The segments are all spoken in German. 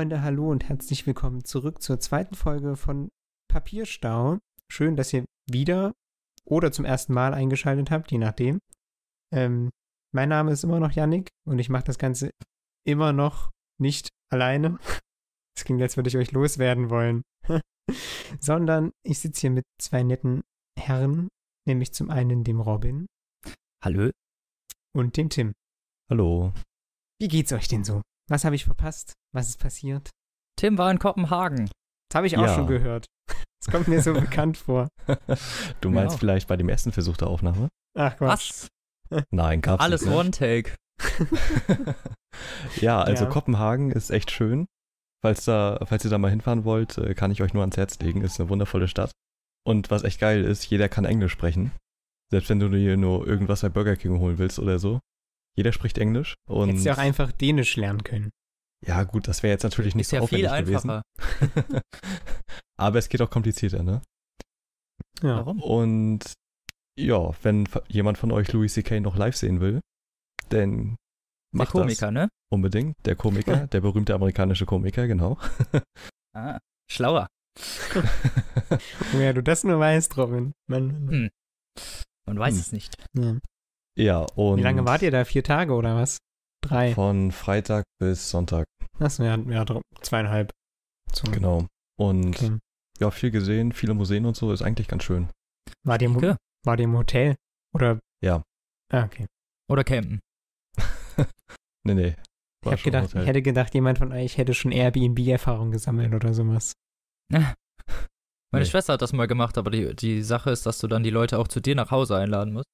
Freunde, hallo und herzlich willkommen zurück zur zweiten Folge von Papierstau. Schön, dass ihr wieder oder zum ersten Mal eingeschaltet habt, je nachdem. Ähm, mein Name ist immer noch Yannick und ich mache das Ganze immer noch nicht alleine. Es klingt, als würde ich euch loswerden wollen. Sondern ich sitze hier mit zwei netten Herren, nämlich zum einen dem Robin. Hallo. Und dem Tim. Hallo. Wie geht's euch denn so? Was habe ich verpasst? Was ist passiert? Tim war in Kopenhagen. Das habe ich auch ja. schon gehört. Das kommt mir so bekannt vor. Du meinst ja. vielleicht bei dem ersten Versuch der Aufnahme? Ach Quatsch. Was? Nein, gab's Alles nicht. Alles ne? One-Take. ja, also ja. Kopenhagen ist echt schön. Falls, da, falls ihr da mal hinfahren wollt, äh, kann ich euch nur ans Herz legen. Ist eine wundervolle Stadt. Und was echt geil ist, jeder kann Englisch sprechen. Selbst wenn du dir nur irgendwas bei Burger King holen willst oder so. Jeder spricht Englisch. Und Hättest du auch einfach Dänisch lernen können. Ja, gut, das wäre jetzt natürlich nicht ist so ja aufwendig viel einfacher. gewesen. Aber es geht auch komplizierter, ne? Ja. Warum? Und ja, wenn jemand von euch Louis C.K. noch live sehen will, dann macht der Komiker, das. ne? Unbedingt, der Komiker, der berühmte amerikanische Komiker, genau. ah, schlauer. ja, du das nur weißt, Robin. Man, hm. Man weiß hm. es nicht. Ja. ja, und. Wie lange wart ihr da? Vier Tage oder was? Drei. Von Freitag bis Sonntag. Achso, ja, ja, zweieinhalb. Zum genau. Und okay. ja, viel gesehen, viele Museen und so, ist eigentlich ganz schön. War die im, okay. war die im Hotel? Oder? Ja. Ah, okay. Oder campen? nee, nee. War ich, gedacht, ich hätte gedacht, jemand von euch hätte schon Airbnb-Erfahrung gesammelt oder sowas. Meine nee. Schwester hat das mal gemacht, aber die, die Sache ist, dass du dann die Leute auch zu dir nach Hause einladen musst.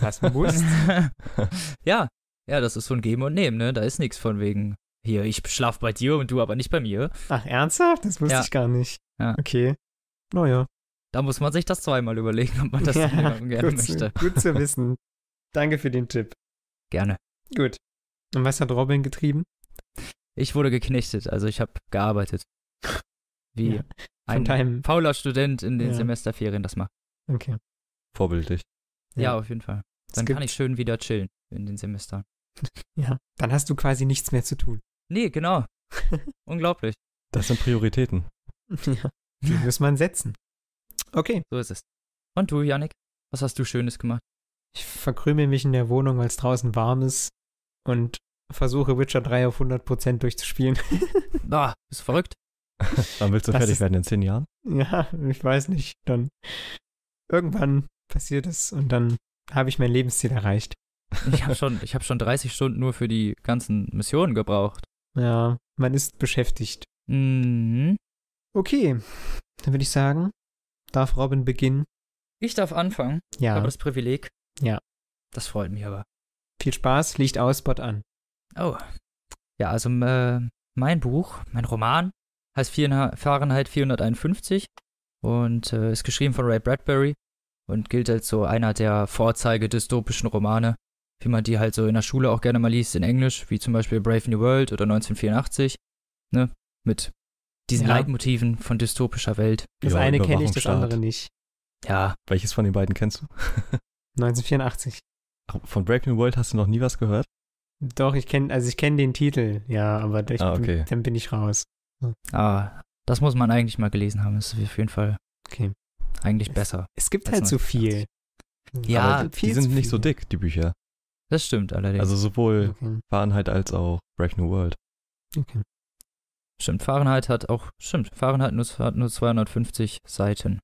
Was musst? ja, ja, das ist so ein Geben und Nehmen, ne? Da ist nichts von wegen, hier, ich schlaf bei dir und du aber nicht bei mir. Ach, ernsthaft? Das wusste ja. ich gar nicht. Ja. Okay. Naja. Da muss man sich das zweimal überlegen, ob man das ja, gerne gut möchte. Zu, gut zu wissen. Danke für den Tipp. Gerne. Gut. Und was hat Robin getrieben? Ich wurde geknechtet, also ich habe gearbeitet. Wie ja. ein deinem... fauler Student in den ja. Semesterferien das macht. Okay. Vorbildlich. Ja, auf jeden Fall. Dann kann ich schön wieder chillen in den Semestern. Ja, dann hast du quasi nichts mehr zu tun. Nee, genau. Unglaublich. Das sind Prioritäten. Ja, die muss man setzen. Okay. So ist es. Und du, Janik, was hast du Schönes gemacht? Ich verkrümel mich in der Wohnung, weil es draußen warm ist und versuche Witcher 3 auf 100% durchzuspielen. Ah, bist du verrückt? Dann willst du das fertig ist, werden in zehn Jahren? Ja, ich weiß nicht. Dann irgendwann passiert es und dann habe ich mein Lebensziel erreicht. Ich habe schon, hab schon 30 Stunden nur für die ganzen Missionen gebraucht. Ja, man ist beschäftigt. Mhm. Okay, dann würde ich sagen, darf Robin beginnen? Ich darf anfangen. Ja. Ich habe das Privileg. Ja. Das freut mich aber. Viel Spaß, Licht aus, Bot an. Oh. Ja, also äh, mein Buch, mein Roman, heißt Fahrenheit 451 und äh, ist geschrieben von Ray Bradbury und gilt als so einer der Vorzeige dystopischen Romane wie man die halt so in der Schule auch gerne mal liest in Englisch, wie zum Beispiel Brave New World oder 1984, ne? Mit diesen ja. Leitmotiven von dystopischer Welt. Das ja, eine kenne ich, das andere nicht. Ja. Welches von den beiden kennst du? 1984. Von Brave New World hast du noch nie was gehört? Doch, ich kenne, also ich kenne den Titel, ja, aber ich, ah, okay. dann bin ich raus. Hm. Ah, das muss man eigentlich mal gelesen haben. Das ist auf jeden Fall okay. eigentlich es, besser. Es gibt halt so viel. Ja, aber die, die sind nicht so dick, die Bücher. Das stimmt allerdings. Also sowohl okay. Fahrenheit als auch Break New World. Okay. Stimmt, Fahrenheit hat auch, stimmt, Fahrenheit nur, hat nur 250 Seiten.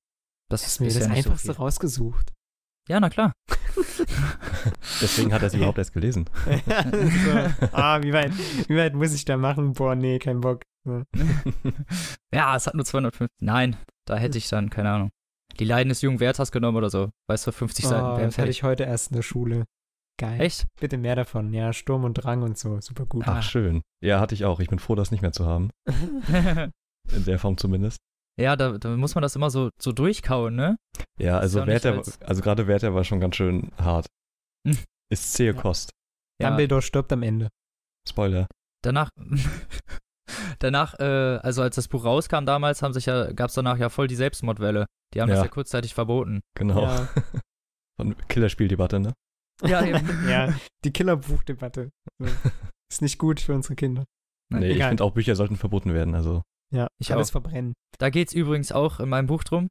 Das, das ist mir das einfachste so rausgesucht. Ja, na klar. Deswegen hat er es überhaupt erst gelesen. ja, so. Ah, wie weit, wie weit muss ich da machen? Boah, nee, kein Bock. Ja, ja es hat nur 250. Nein, da hätte ich dann, keine Ahnung. Die Leiden des jungen Werthers genommen oder so. Weißt du, 50 oh, ah, Seiten. Das hatte ich heute erst in der Schule. Geil. Echt? Bitte mehr davon. Ja, Sturm und Drang und so. Super gut. Ach, schön. Ja, hatte ich auch. Ich bin froh, das nicht mehr zu haben. In der Form zumindest. Ja, da, da, muss man das immer so, so durchkauen, ne? Ja, also, Wert als... also gerade Werther war schon ganz schön hart. Hm. Ist zähe ja. Kost. Ja. Dumbledore stirbt am Ende. Spoiler. Danach, danach, äh, also als das Buch rauskam damals, haben sich ja, gab es danach ja voll die Selbstmordwelle. Die haben ja. das ja kurzzeitig verboten. Genau. Ja. Von Killerspieldebatte, ne? Ja, eben. ja. Die Killerbuchdebatte. Also, ist nicht gut für unsere Kinder. nee, egal. ich finde auch Bücher sollten verboten werden, also. Ja, ich habe es verbrennen. Da geht es übrigens auch in meinem Buch drum.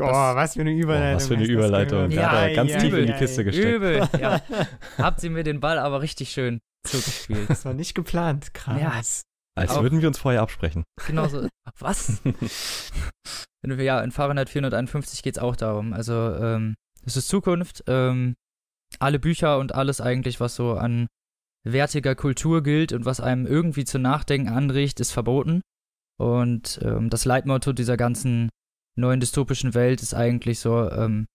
Oh, was für eine Überleitung. Oh, was für eine Überleitung. Ja, ja, ja, ganz ja, tief in die Kiste gesteckt. Übel, ja. Habt ihr mir den Ball aber richtig schön zugespielt. Das war nicht geplant, krass. Ja. Als auch, würden wir uns vorher absprechen. Genau so. Was? ja, in Fahrenheit 451 geht es auch darum. Also, ähm, es ist Zukunft. Ähm, alle Bücher und alles eigentlich, was so an wertiger Kultur gilt und was einem irgendwie zu Nachdenken anregt, ist verboten. Und ähm, das Leitmotto dieser ganzen neuen dystopischen Welt ist eigentlich so, ähm,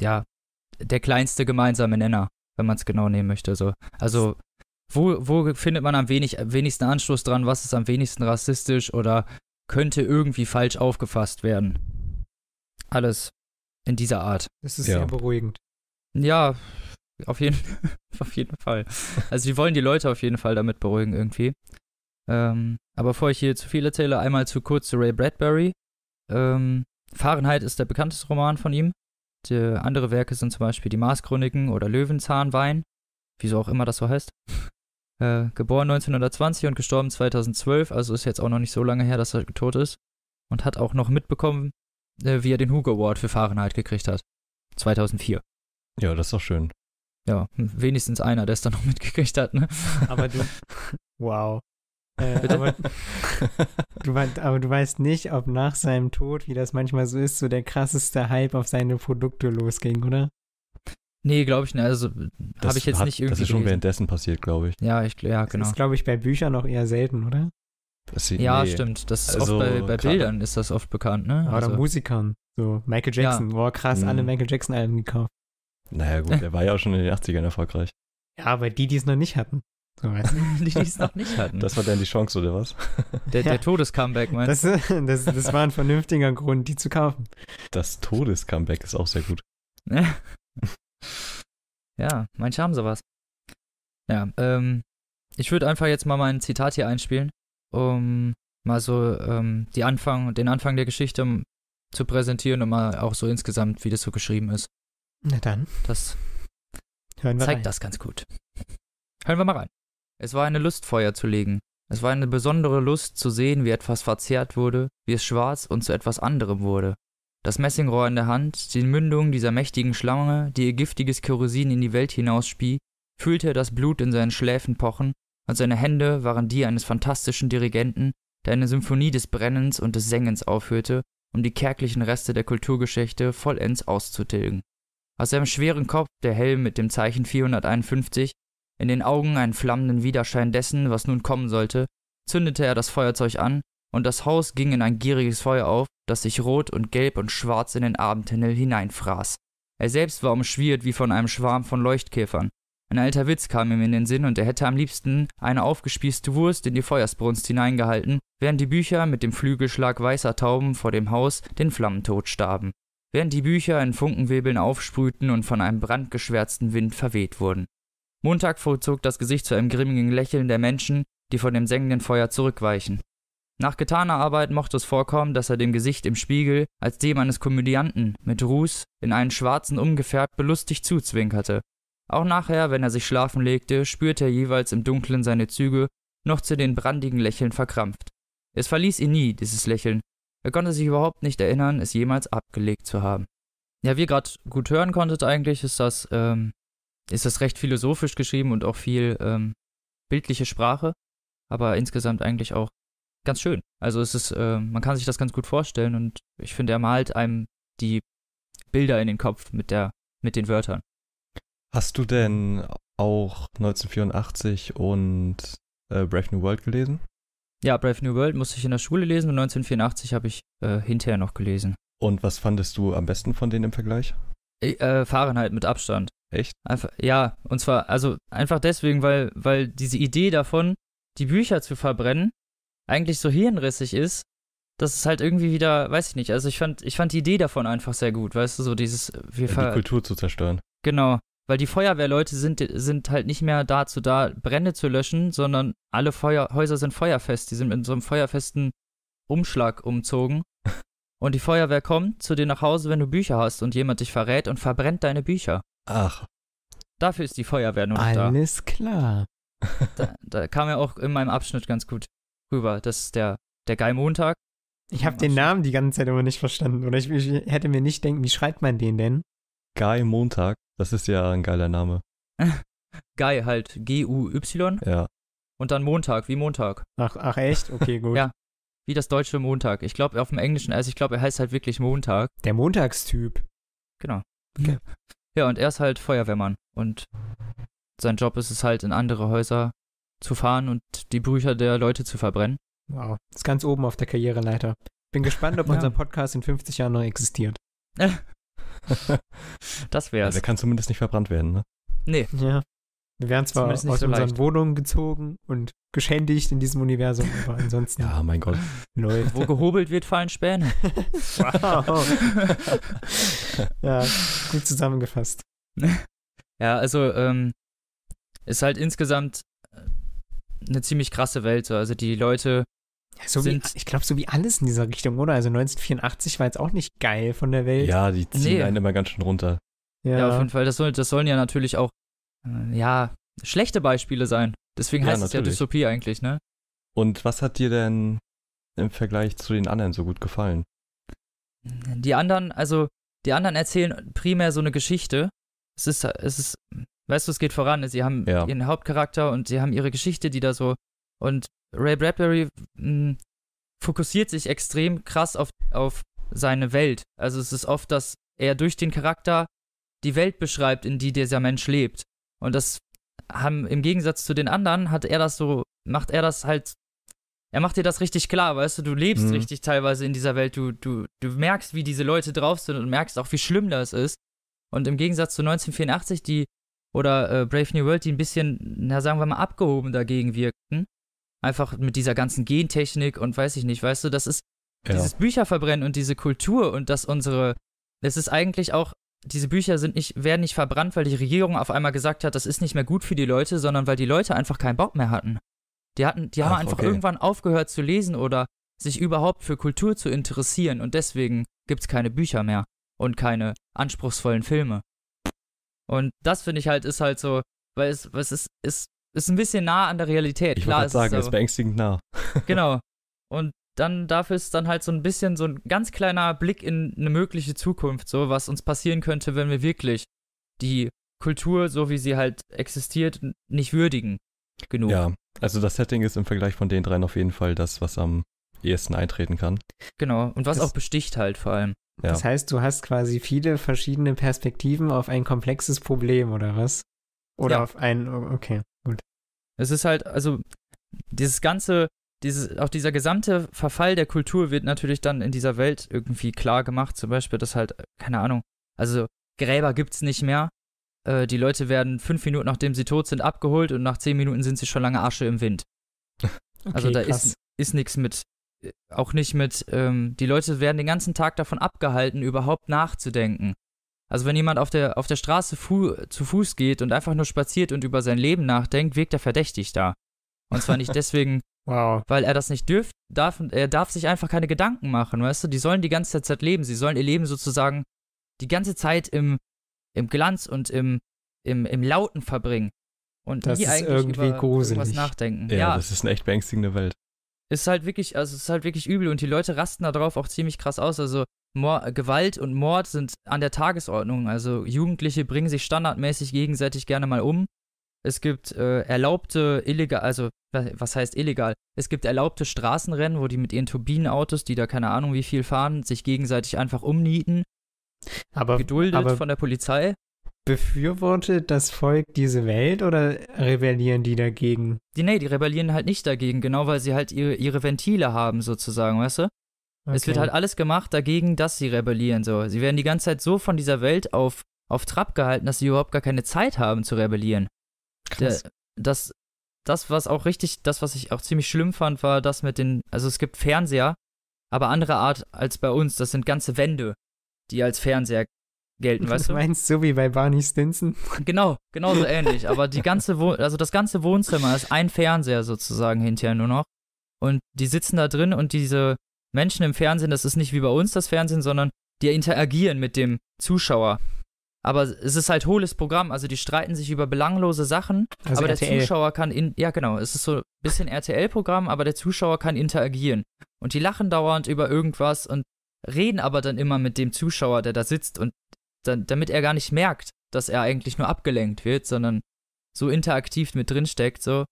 ja, der kleinste gemeinsame Nenner, wenn man es genau nehmen möchte. So. Also, wo, wo findet man am wenig, wenigsten Anschluss dran? Was ist am wenigsten rassistisch oder könnte irgendwie falsch aufgefasst werden? Alles in dieser Art. Es ist ja. sehr beruhigend. Ja, auf jeden, auf jeden Fall. Also die wollen die Leute auf jeden Fall damit beruhigen irgendwie. Ähm, aber bevor ich hier zu viel erzähle, einmal zu kurz zu Ray Bradbury. Ähm, Fahrenheit ist der bekannteste Roman von ihm. Die, andere Werke sind zum Beispiel die Marschroniken oder Löwenzahnwein, wieso auch immer das so heißt. Äh, geboren 1920 und gestorben 2012, also ist jetzt auch noch nicht so lange her, dass er tot ist. Und hat auch noch mitbekommen, äh, wie er den Hugo Award für Fahrenheit gekriegt hat. 2004. Ja, das ist doch schön. Ja, hm, wenigstens einer, der es dann noch mitgekriegt hat, ne? Aber du. wow. Äh, aber, du, aber, du, weißt nicht, ob nach seinem Tod, wie das manchmal so ist, so der krasseste Hype auf seine Produkte losging, oder? Nee, glaube ich nicht. Also äh, habe ich jetzt hat, nicht irgendwie. Das ist schon gelesen. währenddessen passiert, glaube ich. Ja, ich, ja, genau. Das ist, genau. glaube ich, bei Büchern noch eher selten, oder? Passiert, ja, nee. stimmt. Das ist also, oft bei, bei Bildern ist das oft bekannt, ne? Oder also, Musikern. So, Michael Jackson. Ja. Boah, krass, mhm. alle Michael Jackson-Alben gekauft. Naja, gut, äh. er war ja auch schon in den 80ern erfolgreich. Ja, aber die, die es noch nicht hatten. So die, die es noch nicht hatten. Das war dann die Chance, oder was? Der, ja. der Todescomeback, meinst du? Das, das, das war ein vernünftiger Grund, die zu kaufen. Das Todescomeback ist auch sehr gut. Ja, manche haben sowas. Ja, ähm, ich würde einfach jetzt mal mein Zitat hier einspielen, um mal so ähm, die Anfang, den Anfang der Geschichte zu präsentieren und mal auch so insgesamt, wie das so geschrieben ist. Na dann. Das Hören wir zeigt rein. das ganz gut. Hören wir mal rein. Es war eine Lust, Feuer zu legen. Es war eine besondere Lust zu sehen, wie etwas verzehrt wurde, wie es schwarz und zu etwas anderem wurde. Das Messingrohr in der Hand, die Mündung dieser mächtigen Schlange, die ihr giftiges Kerosin in die Welt hinausspie, fühlte er das Blut in seinen Schläfen pochen, und seine Hände waren die eines fantastischen Dirigenten, der eine Symphonie des Brennens und des Sängens aufhörte, um die kärglichen Reste der Kulturgeschichte vollends auszutilgen. Aus seinem schweren Kopf der Helm mit dem Zeichen 451, in den Augen einen flammenden Widerschein dessen, was nun kommen sollte, zündete er das Feuerzeug an, und das Haus ging in ein gieriges Feuer auf, das sich rot und gelb und schwarz in den Abendhimmel hineinfraß. Er selbst war umschwirrt wie von einem Schwarm von Leuchtkäfern. Ein alter Witz kam ihm in den Sinn und er hätte am liebsten eine aufgespießte Wurst in die Feuersbrunst hineingehalten, während die Bücher mit dem Flügelschlag weißer Tauben vor dem Haus den Flammentod starben während die Bücher in Funkenwebeln aufsprühten und von einem brandgeschwärzten Wind verweht wurden. Montag vollzog das Gesicht zu einem grimmigen Lächeln der Menschen, die von dem sengenden Feuer zurückweichen. Nach getaner Arbeit mochte es vorkommen, dass er dem Gesicht im Spiegel als dem eines Komödianten mit Ruß in einen schwarzen umgefärbt belustigt zuzwinkerte. Auch nachher, wenn er sich schlafen legte, spürte er jeweils im Dunkeln seine Züge noch zu den brandigen Lächeln verkrampft. Es verließ ihn nie, dieses Lächeln, er konnte sich überhaupt nicht erinnern, es jemals abgelegt zu haben. Ja, wie ihr gerade gut hören konntet eigentlich, ist das, ähm, ist das recht philosophisch geschrieben und auch viel ähm, bildliche Sprache, aber insgesamt eigentlich auch ganz schön. Also es ist, äh, man kann sich das ganz gut vorstellen und ich finde, er malt einem die Bilder in den Kopf mit der, mit den Wörtern. Hast du denn auch 1984 und äh, Brave New World gelesen? Ja, Brave New World musste ich in der Schule lesen und 1984 habe ich äh, hinterher noch gelesen. Und was fandest du am besten von denen im Vergleich? Äh, äh Fahrenheit halt mit Abstand. Echt? Einfach, ja, und zwar, also einfach deswegen, weil, weil diese Idee davon, die Bücher zu verbrennen, eigentlich so hirnrissig ist, dass es halt irgendwie wieder, weiß ich nicht, also ich fand, ich fand die Idee davon einfach sehr gut, weißt du, so dieses, wir ja, äh, Die Kultur zu zerstören. Genau, weil die Feuerwehrleute sind, sind halt nicht mehr dazu da, Brände zu löschen, sondern alle Feuer, Häuser sind feuerfest. Die sind mit so einem feuerfesten Umschlag umzogen. Und die Feuerwehr kommt zu dir nach Hause, wenn du Bücher hast und jemand dich verrät und verbrennt deine Bücher. Ach. Dafür ist die Feuerwehr nun Alles da. Alles klar. da, da, kam ja auch in meinem Abschnitt ganz gut rüber. Das ist der, der Guy Montag. Ich habe den Namen die ganze Zeit immer nicht verstanden. Oder ich, ich hätte mir nicht denken, wie schreibt man den denn? Guy Montag. Das ist ja ein geiler Name. Guy halt, G-U-Y. Ja. Und dann Montag, wie Montag. Ach, ach echt? Okay, gut. ja. Wie das deutsche Montag. Ich glaube, auf dem Englischen, also ich glaube, er heißt halt wirklich Montag. Der Montagstyp. Genau. Okay. Ja, und er ist halt Feuerwehrmann. Und sein Job ist es halt, in andere Häuser zu fahren und die Brücher der Leute zu verbrennen. Wow, ist ganz oben auf der Karriereleiter. Bin gespannt, ob ja. unser Podcast in 50 Jahren noch existiert. das wär's. Ja, der kann zumindest nicht verbrannt werden, ne? Nee. Ja. Wir werden zwar aus so unseren leicht. Wohnungen gezogen und geschändigt in diesem Universum, aber ansonsten. ja, mein Gott. Läuft. Wo gehobelt wird, fallen Späne. wow. ja, gut zusammengefasst. Ja, also ähm, ist halt insgesamt äh, eine ziemlich krasse Welt. Also die Leute so wie, ich glaube, so wie alles in dieser Richtung, oder? Also 1984 war jetzt auch nicht geil von der Welt. Ja, die ziehen nee. einen immer ganz schön runter. Ja. ja, auf jeden Fall. Das, soll, das sollen ja natürlich auch, äh, ja, schlechte Beispiele sein. Deswegen heißt ja, es ja Dystopie eigentlich, ne? Und was hat dir denn im Vergleich zu den anderen so gut gefallen? Die anderen, also, die anderen erzählen primär so eine Geschichte. Es ist, es ist, weißt du, es geht voran. Sie haben ja. ihren Hauptcharakter und sie haben ihre Geschichte, die da so und Ray Bradbury mh, hm, fokussiert sich extrem krass auf, auf seine Welt. Also es ist oft, dass er durch den Charakter die Welt beschreibt, in die dieser Mensch lebt. Und das haben im Gegensatz zu den anderen hat er das so, macht er das halt, er macht dir das richtig klar, weißt du, du lebst mhm. richtig teilweise in dieser Welt, du, du, du merkst, wie diese Leute drauf sind und merkst auch, wie schlimm das ist. Und im Gegensatz zu 1984, die oder äh, Brave New World, die ein bisschen, na sagen wir mal, abgehoben dagegen wirkten, Einfach mit dieser ganzen Gentechnik und weiß ich nicht, weißt du, das ist ja. dieses Bücherverbrennen und diese Kultur und dass unsere, es ist eigentlich auch, diese Bücher sind nicht, werden nicht verbrannt, weil die Regierung auf einmal gesagt hat, das ist nicht mehr gut für die Leute, sondern weil die Leute einfach keinen Bock mehr hatten. Die hatten, die Ach, haben einfach okay. irgendwann aufgehört zu lesen oder sich überhaupt für Kultur zu interessieren und deswegen gibt es keine Bücher mehr und keine anspruchsvollen Filme. Und das finde ich halt ist halt so, weil es, es ist, ist ist ein bisschen nah an der Realität. Ich würde sagen, es ist beängstigend nah. genau. Und dann dafür ist dann halt so ein bisschen so ein ganz kleiner Blick in eine mögliche Zukunft, so was uns passieren könnte, wenn wir wirklich die Kultur, so wie sie halt existiert, nicht würdigen genug. Ja, also das Setting ist im Vergleich von den dreien auf jeden Fall das, was am ehesten eintreten kann. Genau, und was das, auch besticht halt vor allem. Ja. Das heißt, du hast quasi viele verschiedene Perspektiven auf ein komplexes Problem, oder was? Oder ja. auf ein, okay. Es ist halt, also dieses ganze, dieses, auch dieser gesamte Verfall der Kultur wird natürlich dann in dieser Welt irgendwie klar gemacht. Zum Beispiel, dass halt, keine Ahnung, also Gräber gibt es nicht mehr. Äh, die Leute werden fünf Minuten, nachdem sie tot sind, abgeholt und nach zehn Minuten sind sie schon lange Asche im Wind. Okay, also da krass. ist, ist nichts mit, äh, auch nicht mit, ähm, die Leute werden den ganzen Tag davon abgehalten, überhaupt nachzudenken. Also wenn jemand auf der, auf der Straße fu zu Fuß geht und einfach nur spaziert und über sein Leben nachdenkt, wirkt er verdächtig da. Und zwar nicht deswegen, wow. weil er das nicht dürft, darf er darf sich einfach keine Gedanken machen, weißt du? Die sollen die ganze Zeit leben, sie sollen ihr Leben sozusagen die ganze Zeit im, im Glanz und im, im, im Lauten verbringen. Und das nie ist eigentlich irgendwie über irgendwas nachdenken. Ja, ja, das ist eine echt beängstigende Welt. Ist halt wirklich, also ist halt wirklich übel und die Leute rasten da drauf auch ziemlich krass aus. Also Mor Gewalt und Mord sind an der Tagesordnung. Also Jugendliche bringen sich standardmäßig gegenseitig gerne mal um. Es gibt äh, erlaubte illegal, also was heißt illegal? Es gibt erlaubte Straßenrennen, wo die mit ihren Turbinenautos, die da keine Ahnung wie viel fahren, sich gegenseitig einfach umnieten. Aber geduldet aber von der Polizei. Befürwortet das Volk diese Welt oder rebellieren die dagegen? Die, nee, die rebellieren halt nicht dagegen, genau weil sie halt ihre, ihre Ventile haben sozusagen, weißt du? Okay. Es wird halt alles gemacht dagegen, dass sie rebellieren. So. Sie werden die ganze Zeit so von dieser Welt auf, auf Trab gehalten, dass sie überhaupt gar keine Zeit haben zu rebellieren. Krass. das, das, was auch richtig, das, was ich auch ziemlich schlimm fand, war das mit den, also es gibt Fernseher, aber andere Art als bei uns. Das sind ganze Wände, die als Fernseher gelten, weißt du? Du Meinst so wie bei Barney Stinson? Genau, genau so ähnlich. aber die ganze, Wo also das ganze Wohnzimmer ist ein Fernseher sozusagen hinterher nur noch. Und die sitzen da drin und diese, Menschen im Fernsehen, das ist nicht wie bei uns das Fernsehen, sondern die interagieren mit dem Zuschauer. Aber es ist halt hohles Programm, also die streiten sich über belanglose Sachen, also aber RTL. der Zuschauer kann in ja genau, es ist so ein bisschen RTL-Programm, aber der Zuschauer kann interagieren. Und die lachen dauernd über irgendwas und reden aber dann immer mit dem Zuschauer, der da sitzt und dann, damit er gar nicht merkt, dass er eigentlich nur abgelenkt wird, sondern so interaktiv mit drin steckt, so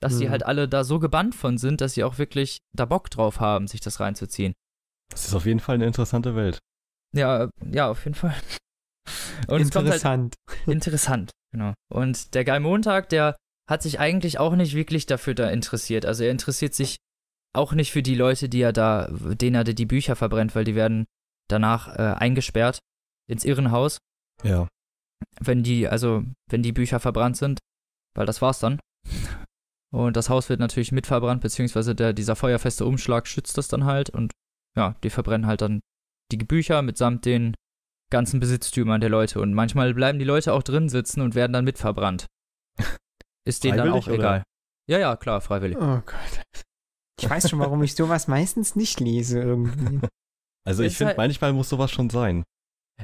dass mhm. die halt alle da so gebannt von sind, dass sie auch wirklich da Bock drauf haben, sich das reinzuziehen. Das ist auf jeden Fall eine interessante Welt. Ja, äh, ja, auf jeden Fall. Und halt interessant. Halt interessant, genau. Und der Guy Montag, der hat sich eigentlich auch nicht wirklich dafür da interessiert. Also er interessiert sich auch nicht für die Leute, die er da, denen er die Bücher verbrennt, weil die werden danach äh, eingesperrt ins Irrenhaus. Ja. Wenn die, also, wenn die Bücher verbrannt sind, weil das war's dann. Und das Haus wird natürlich mitverbrannt, beziehungsweise der, dieser feuerfeste Umschlag schützt das dann halt. Und ja, die verbrennen halt dann die Bücher mitsamt den ganzen Besitztümern der Leute. Und manchmal bleiben die Leute auch drin sitzen und werden dann mitverbrannt. Ist denen dann auch egal. Ja, ja, klar, freiwillig. Oh Gott. Ich weiß schon, warum ich sowas meistens nicht lese irgendwie. Also ich finde, halt manchmal muss sowas schon sein.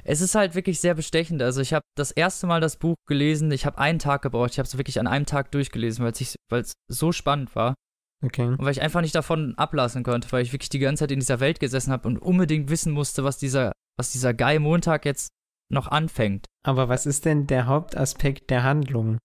Es ist halt wirklich sehr bestechend. Also ich habe das erste Mal das Buch gelesen, ich habe einen Tag gebraucht, ich habe es wirklich an einem Tag durchgelesen, weil es so spannend war. Okay. Und weil ich einfach nicht davon ablassen konnte, weil ich wirklich die ganze Zeit in dieser Welt gesessen habe und unbedingt wissen musste, was dieser, was dieser Guy Montag jetzt noch anfängt. Aber was ist denn der Hauptaspekt der Handlung?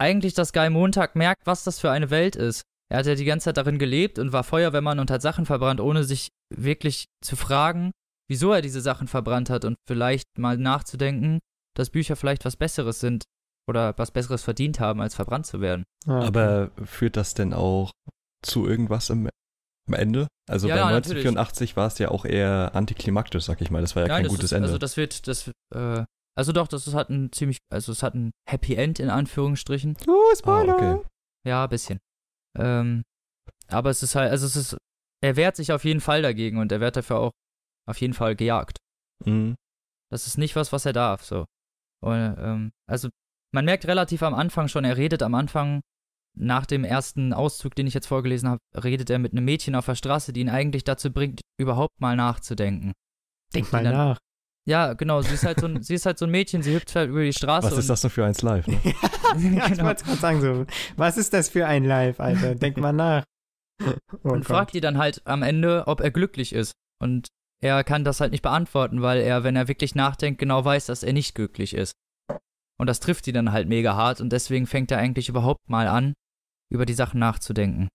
Eigentlich, dass Guy Montag merkt, was das für eine Welt ist. Er hat ja die ganze Zeit darin gelebt und war Feuerwehrmann und hat Sachen verbrannt, ohne sich wirklich zu fragen, wieso er diese Sachen verbrannt hat und vielleicht mal nachzudenken, dass Bücher vielleicht was Besseres sind oder was Besseres verdient haben, als verbrannt zu werden. Ah, aber führt das denn auch zu irgendwas im, am Ende? Also ja, bei 1984 war es ja auch eher antiklimaktisch, sag ich mal. Das war ja Nein, kein gutes ist, also Ende. Also das wird, das, äh, also doch, das hat ein ziemlich, also es hat ein Happy End in Anführungsstrichen. Oh, Spoiler! Ah, okay. Ja, ein bisschen. Ähm, aber es ist halt, also es ist, er wehrt sich auf jeden Fall dagegen und er wehrt dafür auch auf jeden Fall gejagt. Mhm. Das ist nicht was, was er darf, so. Und, ähm, also, man merkt relativ am Anfang schon, er redet am Anfang, nach dem ersten Auszug, den ich jetzt vorgelesen habe, redet er mit einem Mädchen auf der Straße, die ihn eigentlich dazu bringt, überhaupt mal nachzudenken. Denk mal dann, nach. Ja, genau, sie ist, halt so ein, sie ist halt so ein Mädchen, sie hüpft halt über die Straße. Was ist das denn für eins live? Ne? genau. Ich wollte gerade sagen, so, was ist das für ein Live, Alter? Denk mal nach. Oh, und fragt die dann halt am Ende, ob er glücklich ist. Und er kann das halt nicht beantworten, weil er, wenn er wirklich nachdenkt, genau weiß, dass er nicht glücklich ist. Und das trifft ihn dann halt mega hart und deswegen fängt er eigentlich überhaupt mal an, über die Sachen nachzudenken.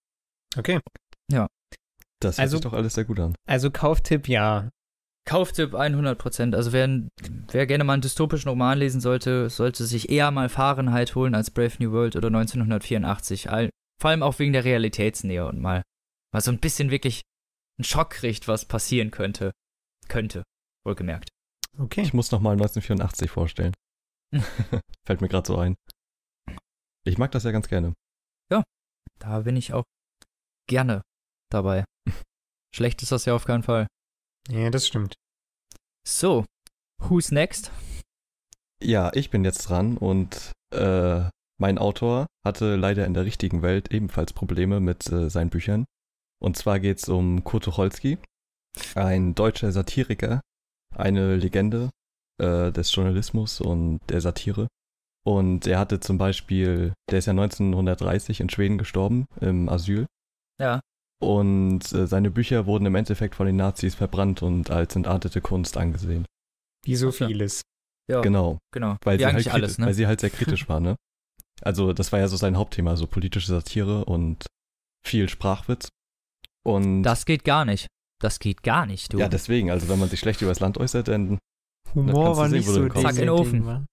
Okay. Ja. Das hört also, sich doch alles sehr gut an. Also Kauftipp ja. Kauftipp 100%. Also wer, wer gerne mal einen dystopischen Roman lesen sollte, sollte sich eher mal Fahrenheit holen als Brave New World oder 1984. All, vor allem auch wegen der Realitätsnähe und mal, mal so ein bisschen wirklich einen Schock kriegt, was passieren könnte. Könnte, wohlgemerkt. Okay. Ich muss nochmal 1984 vorstellen. Fällt mir gerade so ein. Ich mag das ja ganz gerne. Ja, da bin ich auch gerne dabei. Schlecht ist das ja auf keinen Fall. Ja, das stimmt. So, who's next? Ja, ich bin jetzt dran und äh, mein Autor hatte leider in der richtigen Welt ebenfalls Probleme mit äh, seinen Büchern. Und zwar geht es um Kurt Tucholsky, ein deutscher Satiriker, eine Legende äh, des Journalismus und der Satire. Und er hatte zum Beispiel, der ist ja 1930 in Schweden gestorben, im Asyl. Ja. Und äh, seine Bücher wurden im Endeffekt von den Nazis verbrannt und als entartete Kunst angesehen. Wie so vieles. Ja, genau. genau. Weil, sie halt alles, ne? weil sie halt sehr kritisch war, ne? Also das war ja so sein Hauptthema, so politische Satire und viel Sprachwitz. Und das geht gar nicht. Das geht gar nicht, du. Ja, deswegen, also wenn man sich schlecht über das Land äußert, dann. Humor dann war sehen, nicht so Zack in den Ofen. War.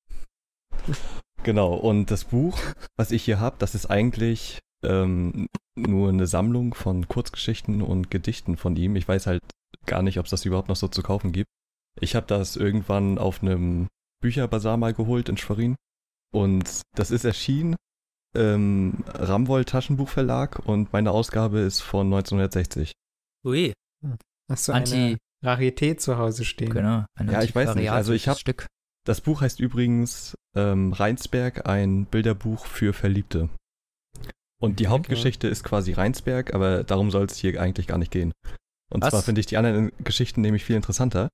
Genau, und das Buch, was ich hier habe, das ist eigentlich ähm, nur eine Sammlung von Kurzgeschichten und Gedichten von ihm. Ich weiß halt gar nicht, ob es das überhaupt noch so zu kaufen gibt. Ich habe das irgendwann auf einem Bücherbasar mal geholt in Schwerin. Und das ist erschienen ähm, Ramwoll Taschenbuchverlag und meine Ausgabe ist von 1960. Ui. Hm. Hast du Anti Rarität zu Hause stehen? Genau. ja, ich weiß nicht. Also ich habe das Buch heißt übrigens ähm, Rheinsberg, ein Bilderbuch für Verliebte. Und die mhm, okay. Hauptgeschichte ist quasi Rheinsberg, aber darum soll es hier eigentlich gar nicht gehen. Und Was? zwar finde ich die anderen Geschichten nämlich viel interessanter.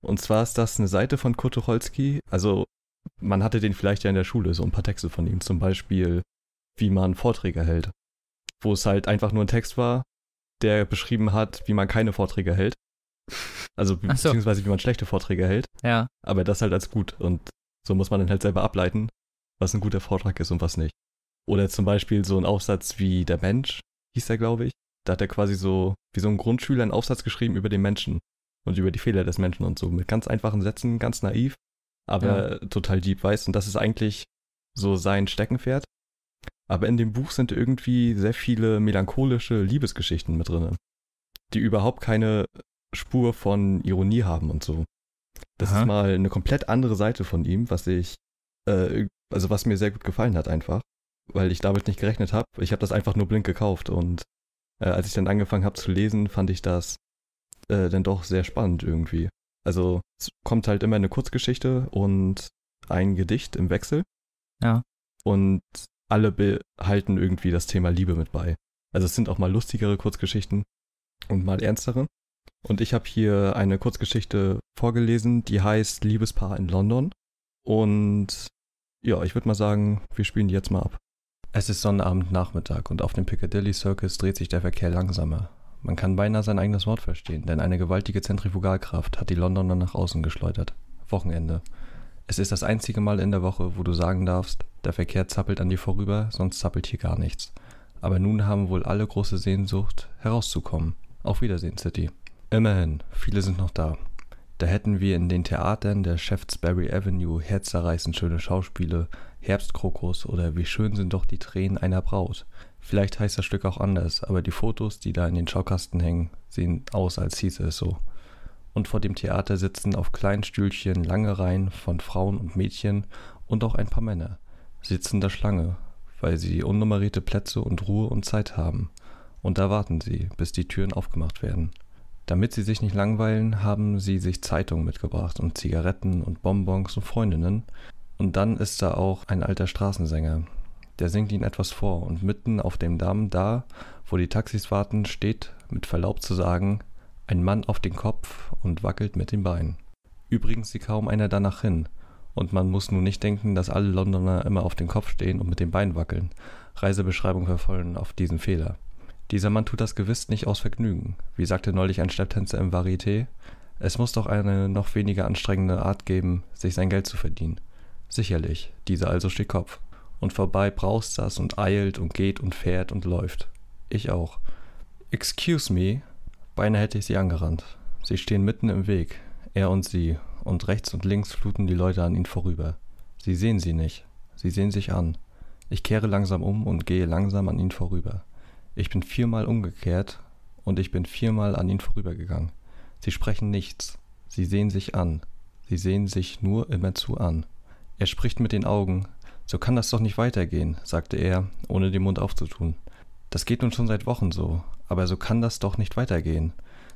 Und zwar ist das eine Seite von Kurt Tucholsky. Also man hatte den vielleicht ja in der Schule, so ein paar Texte von ihm. Zum Beispiel wie man Vorträge hält. Wo es halt einfach nur ein Text war, der beschrieben hat, wie man keine Vorträge hält. Also so. beziehungsweise wie man schlechte Vorträge hält. Ja. Aber das halt als gut. Und so muss man dann halt selber ableiten, was ein guter Vortrag ist und was nicht. Oder zum Beispiel so ein Aufsatz wie Der Mensch, hieß der, glaube ich. Da hat er quasi so, wie so ein Grundschüler einen Aufsatz geschrieben über den Menschen und über die Fehler des Menschen und so. Mit ganz einfachen Sätzen, ganz naiv, aber ja. total deep weiß. Und das ist eigentlich so sein Steckenpferd. Aber in dem Buch sind irgendwie sehr viele melancholische Liebesgeschichten mit drin, die überhaupt keine Spur von Ironie haben und so. Das Aha. ist mal eine komplett andere Seite von ihm, was ich, äh, also was mir sehr gut gefallen hat einfach, weil ich damit nicht gerechnet habe. Ich habe das einfach nur blind gekauft und äh, als ich dann angefangen habe zu lesen, fand ich das äh, dann doch sehr spannend irgendwie. Also es kommt halt immer eine Kurzgeschichte und ein Gedicht im Wechsel. Ja. Und alle behalten irgendwie das Thema Liebe mit bei. Also es sind auch mal lustigere Kurzgeschichten und mal ernstere. Und ich habe hier eine Kurzgeschichte vorgelesen, die heißt Liebespaar in London. Und ja, ich würde mal sagen, wir spielen die jetzt mal ab. Es ist Sonnabendnachmittag und auf dem Piccadilly Circus dreht sich der Verkehr langsamer. Man kann beinahe sein eigenes Wort verstehen, denn eine gewaltige Zentrifugalkraft hat die Londoner nach außen geschleudert. Wochenende. Es ist das einzige Mal in der Woche, wo du sagen darfst, der Verkehr zappelt an dir vorüber, sonst zappelt hier gar nichts. Aber nun haben wohl alle große Sehnsucht, herauszukommen. Auf Wiedersehen, City. Immerhin, viele sind noch da. Da hätten wir in den Theatern der Shaftesbury Avenue herzerreißend schöne Schauspiele, Herbstkrokus oder Wie schön sind doch die Tränen einer Braut. Vielleicht heißt das Stück auch anders, aber die Fotos, die da in den Schaukasten hängen, sehen aus, als hieße es so. Und vor dem Theater sitzen auf kleinen Stühlchen lange Reihen von Frauen und Mädchen und auch ein paar Männer sitzen sitzender Schlange, weil sie unnummerierte Plätze und Ruhe und Zeit haben. Und da warten sie, bis die Türen aufgemacht werden. Damit sie sich nicht langweilen, haben sie sich Zeitungen mitgebracht und Zigaretten und Bonbons und Freundinnen. Und dann ist da auch ein alter Straßensänger. Der singt ihnen etwas vor und mitten auf dem Damm da, wo die Taxis warten, steht, mit Verlaub zu sagen, ein Mann auf den Kopf und wackelt mit den Beinen. Übrigens sieht kaum einer danach hin, und man muss nun nicht denken, dass alle Londoner immer auf dem Kopf stehen und mit dem Bein wackeln. Reisebeschreibungen verfolgen auf diesen Fehler. Dieser Mann tut das gewiss nicht aus Vergnügen. Wie sagte neulich ein Stepptänzer im Varieté, es muss doch eine noch weniger anstrengende Art geben, sich sein Geld zu verdienen. Sicherlich, dieser also steht Kopf. Und vorbei braust das und eilt und geht und fährt und läuft. Ich auch. Excuse me, beinahe hätte ich sie angerannt. Sie stehen mitten im Weg, er und sie, und rechts und links fluten die Leute an ihn vorüber. Sie sehen sie nicht, sie sehen sich an. Ich kehre langsam um und gehe langsam an ihn vorüber. Ich bin viermal umgekehrt und ich bin viermal an ihn vorübergegangen. Sie sprechen nichts, sie sehen sich an, sie sehen sich nur immerzu an. Er spricht mit den Augen, so kann das doch nicht weitergehen, sagte er, ohne den Mund aufzutun. Das geht nun schon seit Wochen so, aber so kann das doch nicht weitergehen.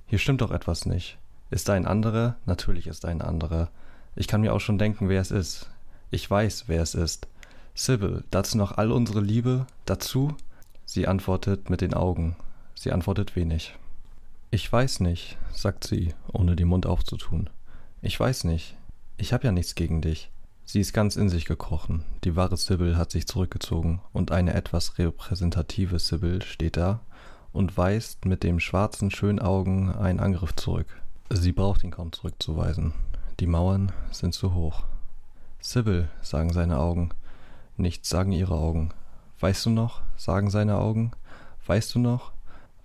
Hier stimmt doch etwas nicht. Ist da ein anderer? Natürlich ist da ein anderer. Ich kann mir auch schon denken, wer es ist. Ich weiß, wer es ist. Sybil, dazu noch all unsere Liebe? Dazu? Sie antwortet mit den Augen. Sie antwortet wenig. Ich weiß nicht, sagt sie, ohne den Mund aufzutun. Ich weiß nicht. Ich hab ja nichts gegen dich. Sie ist ganz in sich gekrochen. Die wahre Sybil hat sich zurückgezogen und eine etwas repräsentative Sybil steht da und weist mit dem schwarzen schönen Augen einen Angriff zurück. Sie braucht ihn kaum zurückzuweisen. Die Mauern sind zu hoch. Sibyl, sagen seine Augen. Nichts sagen ihre Augen. Weißt du noch, sagen seine Augen. Weißt du noch,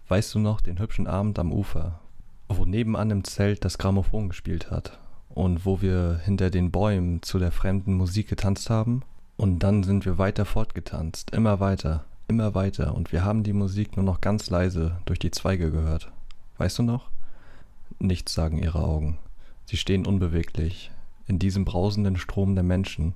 weißt du noch den hübschen Abend am Ufer, wo nebenan im Zelt das Grammophon gespielt hat und wo wir hinter den Bäumen zu der fremden Musik getanzt haben? Und dann sind wir weiter fortgetanzt, immer weiter, immer weiter und wir haben die Musik nur noch ganz leise durch die Zweige gehört. Weißt du noch? Nichts sagen ihre Augen. Sie stehen unbeweglich in diesem brausenden Strom der Menschen,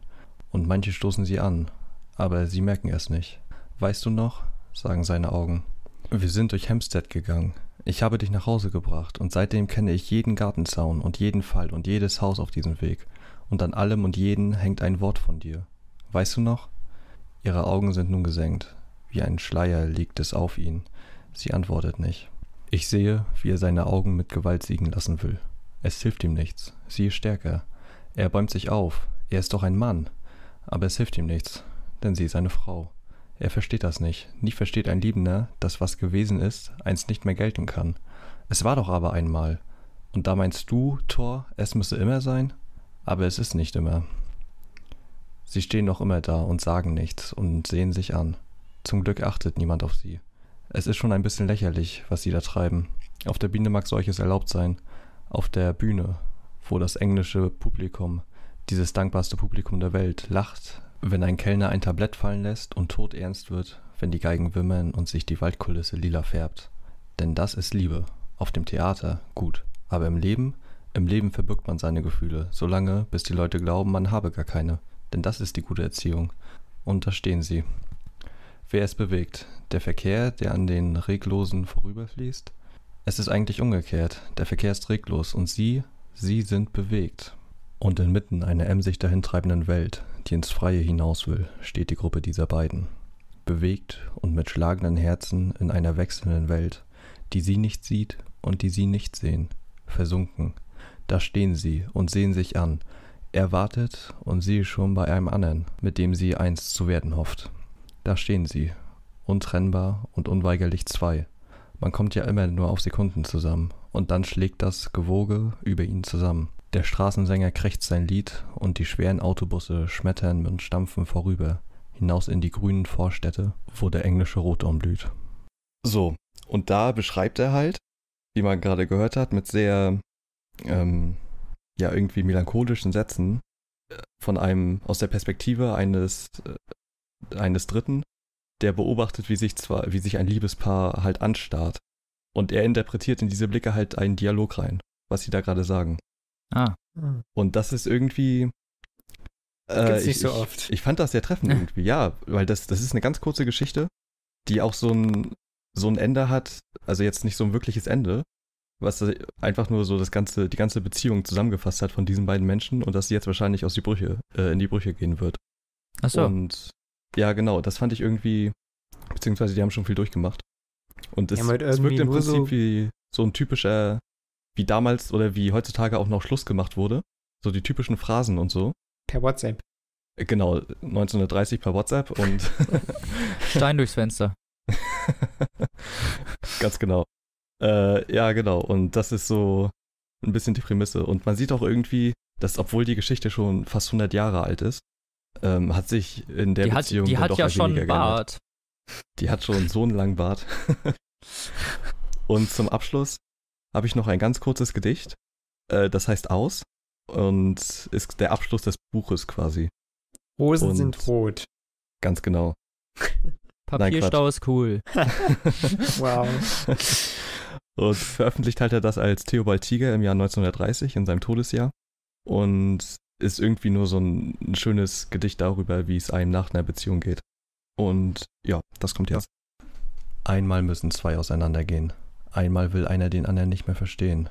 und manche stoßen sie an, aber sie merken es nicht. Weißt du noch? sagen seine Augen. Wir sind durch Hempstead gegangen. Ich habe dich nach Hause gebracht, und seitdem kenne ich jeden Gartenzaun und jeden Fall und jedes Haus auf diesem Weg, und an allem und jeden hängt ein Wort von dir. Weißt du noch? Ihre Augen sind nun gesenkt, wie ein Schleier liegt es auf ihnen. Sie antwortet nicht. Ich sehe, wie er seine Augen mit Gewalt siegen lassen will. Es hilft ihm nichts. Sie ist stärker. Er bäumt sich auf. Er ist doch ein Mann. Aber es hilft ihm nichts, denn sie ist eine Frau. Er versteht das nicht. Nie versteht ein Liebender, dass was gewesen ist, eins nicht mehr gelten kann. Es war doch aber einmal. Und da meinst du, Thor, es müsse immer sein? Aber es ist nicht immer. Sie stehen noch immer da und sagen nichts und sehen sich an. Zum Glück achtet niemand auf sie. Es ist schon ein bisschen lächerlich, was sie da treiben. Auf der Biene mag solches erlaubt sein. Auf der Bühne, wo das englische Publikum, dieses dankbarste Publikum der Welt, lacht, wenn ein Kellner ein Tablett fallen lässt und todernst wird, wenn die Geigen wimmern und sich die Waldkulisse lila färbt. Denn das ist Liebe. Auf dem Theater, gut. Aber im Leben, im Leben verbirgt man seine Gefühle, solange, bis die Leute glauben, man habe gar keine. Denn das ist die gute Erziehung. Und da stehen sie. Wer es bewegt? Der Verkehr, der an den Reglosen vorüberfließt? Es ist eigentlich umgekehrt. Der Verkehr ist reglos und Sie, Sie sind bewegt. Und inmitten einer emsig dahintreibenden Welt, die ins Freie hinaus will, steht die Gruppe dieser beiden. Bewegt und mit schlagenden Herzen in einer wechselnden Welt, die sie nicht sieht und die sie nicht sehen. Versunken. Da stehen sie und sehen sich an. Er wartet und sie schon bei einem anderen, mit dem sie eins zu werden hofft. Da stehen sie, untrennbar und unweigerlich zwei. Man kommt ja immer nur auf Sekunden zusammen, und dann schlägt das Gewoge über ihnen zusammen. Der Straßensänger krächzt sein Lied, und die schweren Autobusse schmettern und stampfen vorüber, hinaus in die grünen Vorstädte, wo der englische Rotdorn blüht. So, und da beschreibt er halt, wie man gerade gehört hat, mit sehr, ähm, ja, irgendwie melancholischen Sätzen, äh, von einem, aus der Perspektive eines äh, eines Dritten, der beobachtet, wie sich zwar, wie sich ein Liebespaar halt anstarrt. Und er interpretiert in diese Blicke halt einen Dialog rein, was sie da gerade sagen. Ah. Hm. Und das ist irgendwie. Äh, Gibt's nicht ich, so oft. Ich, ich fand das sehr treffend irgendwie, ja, weil das, das ist eine ganz kurze Geschichte, die auch so ein, so ein Ende hat, also jetzt nicht so ein wirkliches Ende, was einfach nur so das ganze, die ganze Beziehung zusammengefasst hat von diesen beiden Menschen und dass sie jetzt wahrscheinlich aus die Brüche, äh, in die Brüche gehen wird. Ach so. Und ja, genau, das fand ich irgendwie, beziehungsweise die haben schon viel durchgemacht. Und es, halt es wirkt im Prinzip so wie so ein typischer, wie damals oder wie heutzutage auch noch Schluss gemacht wurde. So die typischen Phrasen und so. Per WhatsApp. Äh, genau, 1930 per WhatsApp und. Stein durchs Fenster. Ganz genau. Äh, ja, genau. Und das ist so ein bisschen die Prämisse. Und man sieht auch irgendwie, dass obwohl die Geschichte schon fast 100 Jahre alt ist, ähm, hat sich in der die Beziehung hat, die hat ja schon einen Bart. Die hat schon so einen langen Bart. und zum Abschluss habe ich noch ein ganz kurzes Gedicht. Äh, das heißt Aus und ist der Abschluss des Buches quasi. Hosen und sind rot. Ganz genau. Papierstau ist cool. wow. Und veröffentlicht halt er das als Theobald Tiger im Jahr 1930 in seinem Todesjahr. Und ist irgendwie nur so ein, ein schönes Gedicht darüber, wie es einem nach einer Beziehung geht. Und ja, das kommt jetzt. Einmal müssen zwei auseinandergehen. Einmal will einer den anderen nicht mehr verstehen.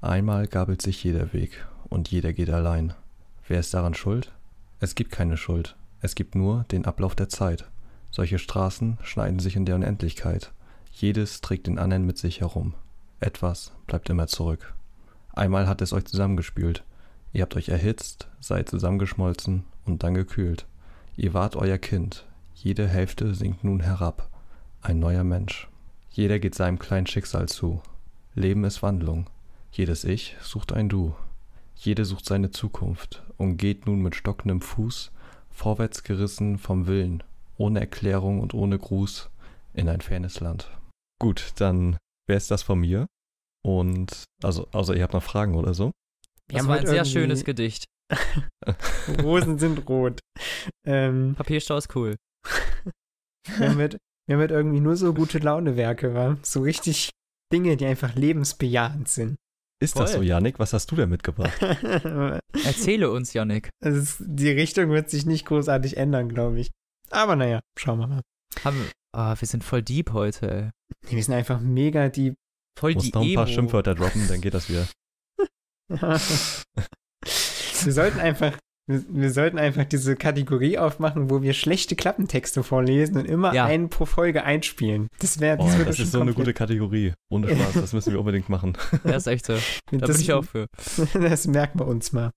Einmal gabelt sich jeder Weg und jeder geht allein. Wer ist daran schuld? Es gibt keine Schuld. Es gibt nur den Ablauf der Zeit. Solche Straßen schneiden sich in der Unendlichkeit. Jedes trägt den anderen mit sich herum. Etwas bleibt immer zurück. Einmal hat es euch zusammengespült, Ihr habt euch erhitzt, seid zusammengeschmolzen und dann gekühlt. Ihr wart euer Kind. Jede Hälfte sinkt nun herab. Ein neuer Mensch. Jeder geht seinem kleinen Schicksal zu. Leben ist Wandlung. Jedes Ich sucht ein Du. Jede sucht seine Zukunft und geht nun mit stockendem Fuß, vorwärts gerissen vom Willen, ohne Erklärung und ohne Gruß, in ein fernes Land. Gut, dann wäre es das von mir. Und, also, also ihr habt noch Fragen oder so? Das haben ein sehr schönes Gedicht. Rosen sind rot. Ähm, Papierstau ist cool. wir, haben mit, wir haben halt irgendwie nur so gute Launewerke, war. So richtig Dinge, die einfach lebensbejahend sind. Ist Voll. das so, Janik? Was hast du denn mitgebracht? Erzähle uns, Janik. Also, die Richtung wird sich nicht großartig ändern, glaube ich. Aber naja, schauen wir mal. Haben, oh, wir sind voll deep heute. Wir sind einfach mega deep. Voll Muss noch ein paar Schimpfwörter droppen, dann geht das wieder. wir sollten einfach wir sollten einfach diese Kategorie aufmachen, wo wir schlechte Klappentexte vorlesen und immer ja. einen pro Folge einspielen. Das wäre oh, das, das ist so eine gute Kategorie. Ohne Spaß, das müssen wir unbedingt machen. Das ist echt so. Da das, bin ich auch für. Das merken wir uns mal.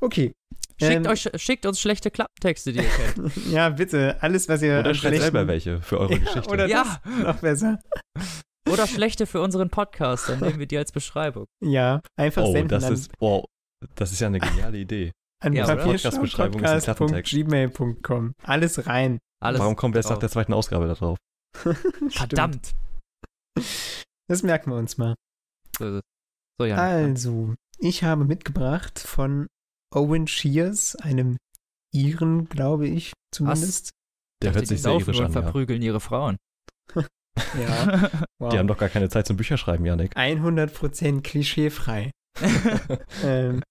Okay. Schickt, ähm, euch, schickt uns schlechte Klappentexte, die ihr kennt. ja, bitte. Alles, was ihr. Oder schreibt selber welche für eure ja, Geschichte. Oder ja. noch besser. Oder schlechte für unseren Podcast, dann nehmen wir die als Beschreibung. Ja, einfach oh, senden. Das ist, wow, das ist ja eine geniale Idee. An ja, Papierschau-Podcast.gmail.com. Podcast. Podcast. Alles rein. Alles Warum kommt wir jetzt nach der zweiten Ausgabe da drauf? Verdammt. Das merken wir uns mal. So, so Jan, Also, ich habe mitgebracht von Owen Shears, einem Iren, glaube ich, zumindest. Was? Der hört sich sehr irisch an. Die verprügeln ja. ihre Frauen. Ja. Wow. Die haben doch gar keine Zeit zum Bücherschreiben, Janik. 100% klischeefrei. ähm,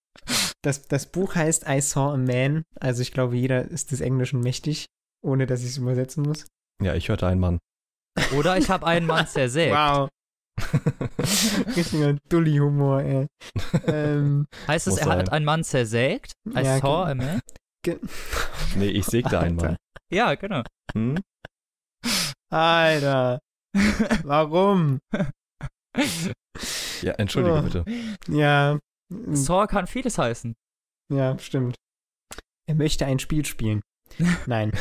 das, das Buch heißt I Saw a Man. Also ich glaube, jeder ist des Englischen mächtig, ohne dass ich es übersetzen muss. Ja, ich hörte einen Mann. Oder ich habe einen Mann zersägt. Wow. Richtiger Dulli-Humor, ey. Ähm, heißt es, er sein. hat einen Mann zersägt? I ja, saw genau. a man? nee, ich sägte einen Mann. Ja, genau. Hm? Alter. Warum? ja, entschuldige oh. bitte. Ja. Saw kann vieles heißen. Ja, stimmt. Er möchte ein Spiel spielen. Nein.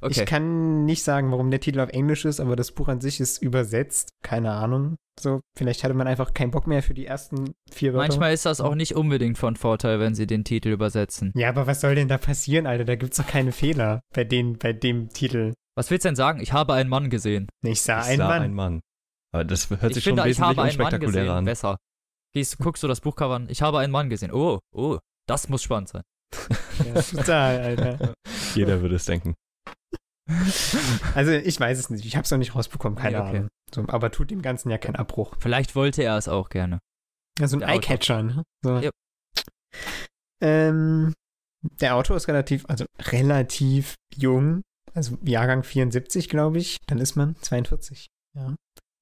okay. Ich kann nicht sagen, warum der Titel auf Englisch ist, aber das Buch an sich ist übersetzt. Keine Ahnung. So, vielleicht hatte man einfach keinen Bock mehr für die ersten vier Wörter. Manchmal ist das auch nicht unbedingt von Vorteil, wenn sie den Titel übersetzen. Ja, aber was soll denn da passieren, Alter? Da gibt es doch keine Fehler bei, den, bei dem Titel. Was willst du denn sagen? Ich habe einen Mann gesehen. Ich sah, ich einen, sah Mann. einen Mann. Aber das hört ich sich finde, schon wesentlich ich habe einen Mann gesehen, an. Besser. Gehst, guckst du das Buchcover an? Ich habe einen Mann gesehen. Oh, oh, das muss spannend sein. Ja, total, Alter. Jeder würde es denken. Also ich weiß es nicht. Ich habe es noch nicht rausbekommen, keine okay, Ahnung. So, aber tut dem Ganzen ja keinen Abbruch. Vielleicht wollte er es auch gerne. Ja, so ein Eyecatcher, ne? So. Yep. Ähm, der Autor ist relativ, also relativ jung. Also Jahrgang 74, glaube ich, dann ist man 42. Ja.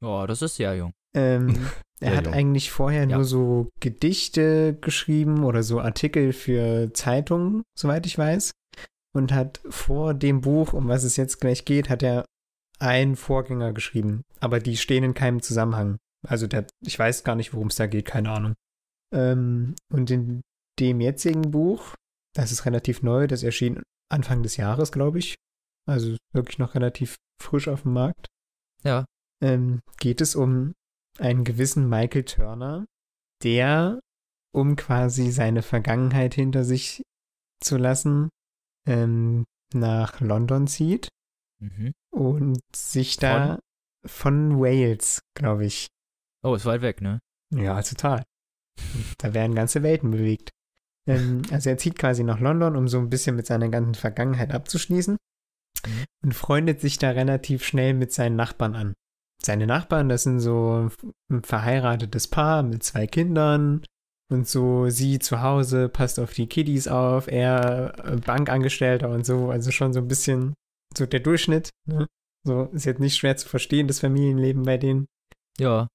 Oh, das ist sehr jung. Ähm, er ja, hat jung. eigentlich vorher ja. nur so Gedichte geschrieben oder so Artikel für Zeitungen, soweit ich weiß. Und hat vor dem Buch, um was es jetzt gleich geht, hat er einen Vorgänger geschrieben. Aber die stehen in keinem Zusammenhang. Also der, ich weiß gar nicht, worum es da geht, keine Ahnung. Ähm, und in dem jetzigen Buch, das ist relativ neu, das erschien Anfang des Jahres, glaube ich, also wirklich noch relativ frisch auf dem Markt. Ja. Ähm, geht es um einen gewissen Michael Turner, der, um quasi seine Vergangenheit hinter sich zu lassen, ähm, nach London zieht mhm. und sich da von, von Wales, glaube ich. Oh, ist weit weg, ne? Ja, total. da werden ganze Welten bewegt. Ähm, also er zieht quasi nach London, um so ein bisschen mit seiner ganzen Vergangenheit abzuschließen Mhm. und freundet sich da relativ schnell mit seinen Nachbarn an. Seine Nachbarn, das sind so ein verheiratetes Paar mit zwei Kindern und so sie zu Hause passt auf die Kiddies auf, er äh, Bankangestellter und so, also schon so ein bisschen so der Durchschnitt. Ne? So ist jetzt nicht schwer zu verstehen, das Familienleben bei denen. Ja.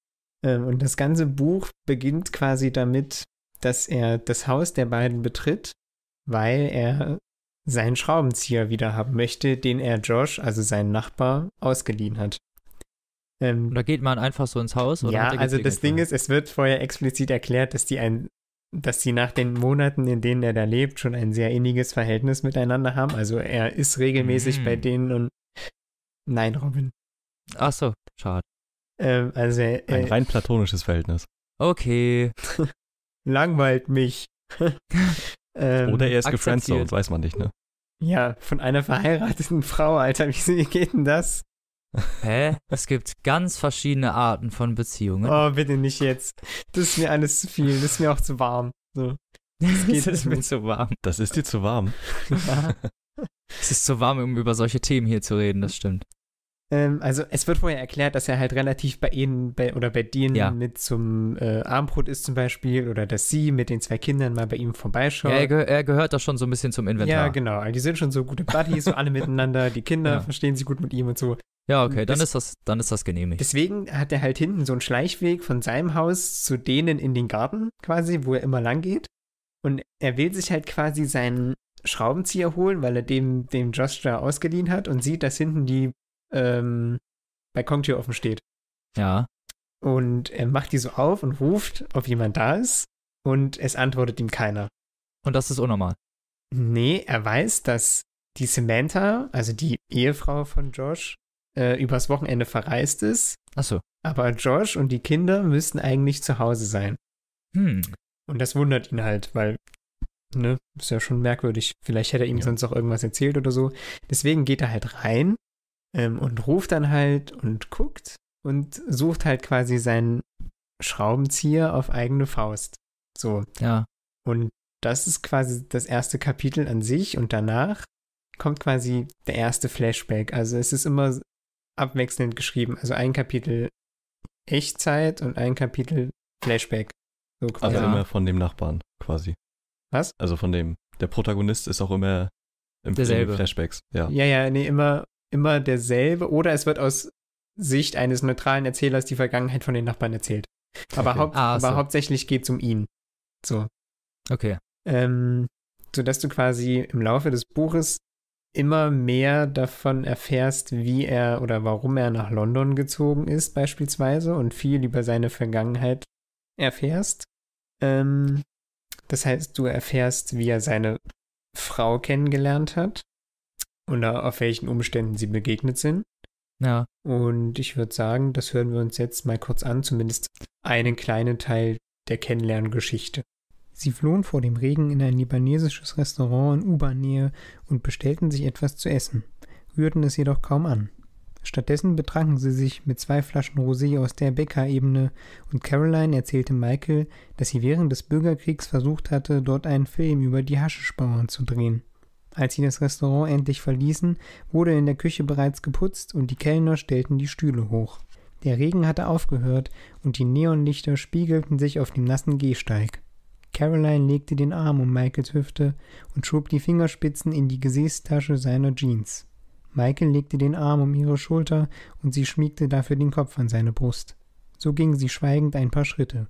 Ähm, und das ganze Buch beginnt quasi damit, dass er das Haus der beiden betritt, weil er seinen Schraubenzieher wieder haben möchte, den er Josh, also seinen Nachbar, ausgeliehen hat. Ähm, oder geht man einfach so ins Haus? ja, also das Ding ist, es wird vorher explizit erklärt, dass die ein, dass die nach den Monaten, in denen er da lebt, schon ein sehr inniges Verhältnis miteinander haben. Also er ist regelmäßig mhm. bei denen und nein, Robin. Ach so, schade. Ähm, also äh, ein rein platonisches Verhältnis. Okay. Langweilt mich. Ähm, Oder er ist gefriendzoned, weiß man nicht, ne? Ja, von einer verheirateten Frau, Alter. Wie geht denn das? Hä? Es gibt ganz verschiedene Arten von Beziehungen. Oh, bitte nicht jetzt. Das ist mir alles zu viel. Das ist mir auch zu warm. So. Das, geht das ist mir zu warm. Das ist dir zu warm. Ja. es ist zu warm, um über solche Themen hier zu reden, das stimmt. Ähm, also es wird vorher erklärt, dass er halt relativ bei ihnen bei, oder bei denen ja. mit zum äh, Armbrot ist zum Beispiel oder dass sie mit den zwei Kindern mal bei ihm vorbeischaut. Ja, er, ge er, gehört da schon so ein bisschen zum Inventar. Ja, genau. Also die sind schon so gute Buddies, so alle miteinander. Die Kinder ja. verstehen sich gut mit ihm und so. Ja, okay, dann das, ist das, dann ist das genehmigt. Deswegen hat er halt hinten so einen Schleichweg von seinem Haus zu denen in den Garten quasi, wo er immer lang geht. Und er will sich halt quasi seinen Schraubenzieher holen, weil er dem, dem Josh da ausgeliehen hat und sieht, dass hinten die ähm, bei Balkontür offen steht. Ja. Und er macht die so auf und ruft, ob jemand da ist. Und es antwortet ihm keiner. Und das ist unnormal. Nee, er weiß, dass die Samantha, also die Ehefrau von Josh, äh, übers Wochenende verreist ist. Ach so. Aber Josh und die Kinder müssten eigentlich zu Hause sein. Hm. Und das wundert ihn halt, weil, ne, ist ja schon merkwürdig. Vielleicht hätte er ihm ja. sonst auch irgendwas erzählt oder so. Deswegen geht er halt rein ähm, und ruft dann halt und guckt und sucht halt quasi seinen Schraubenzieher auf eigene Faust. So. Ja. Und das ist quasi das erste Kapitel an sich und danach kommt quasi der erste Flashback. Also es ist immer abwechselnd geschrieben. Also ein Kapitel Echtzeit und ein Kapitel Flashback. So quasi. also immer von dem Nachbarn quasi. Was? Also von dem. Der Protagonist ist auch immer im Derselbe. Flashbacks. Ja. ja, ja, nee, immer immer derselbe oder es wird aus Sicht eines neutralen Erzählers die Vergangenheit von den Nachbarn erzählt. Aber, okay. hau ah, aber so. hauptsächlich geht es um ihn. So. Okay. Ähm, sodass du quasi im Laufe des Buches immer mehr davon erfährst, wie er oder warum er nach London gezogen ist, beispielsweise, und viel über seine Vergangenheit erfährst. Ähm, das heißt, du erfährst, wie er seine Frau kennengelernt hat, und auf welchen Umständen sie begegnet sind. Ja. Und ich würde sagen, das hören wir uns jetzt mal kurz an, zumindest einen kleinen Teil der Kennenlerngeschichte. Sie flohen vor dem Regen in ein libanesisches Restaurant in u bahn nähe und bestellten sich etwas zu essen, rührten es jedoch kaum an. Stattdessen betranken sie sich mit zwei Flaschen Rosé aus der Bäckerebene und Caroline erzählte Michael, dass sie während des Bürgerkriegs versucht hatte, dort einen Film über die Haschischbauern zu drehen. Als sie das Restaurant endlich verließen, wurde in der Küche bereits geputzt und die Kellner stellten die Stühle hoch. Der Regen hatte aufgehört und die Neonlichter spiegelten sich auf dem nassen Gehsteig. Caroline legte den Arm um Michaels Hüfte und schob die Fingerspitzen in die Gesäßtasche seiner Jeans. Michael legte den Arm um ihre Schulter und sie schmiegte dafür den Kopf an seine Brust. So gingen sie schweigend ein paar Schritte.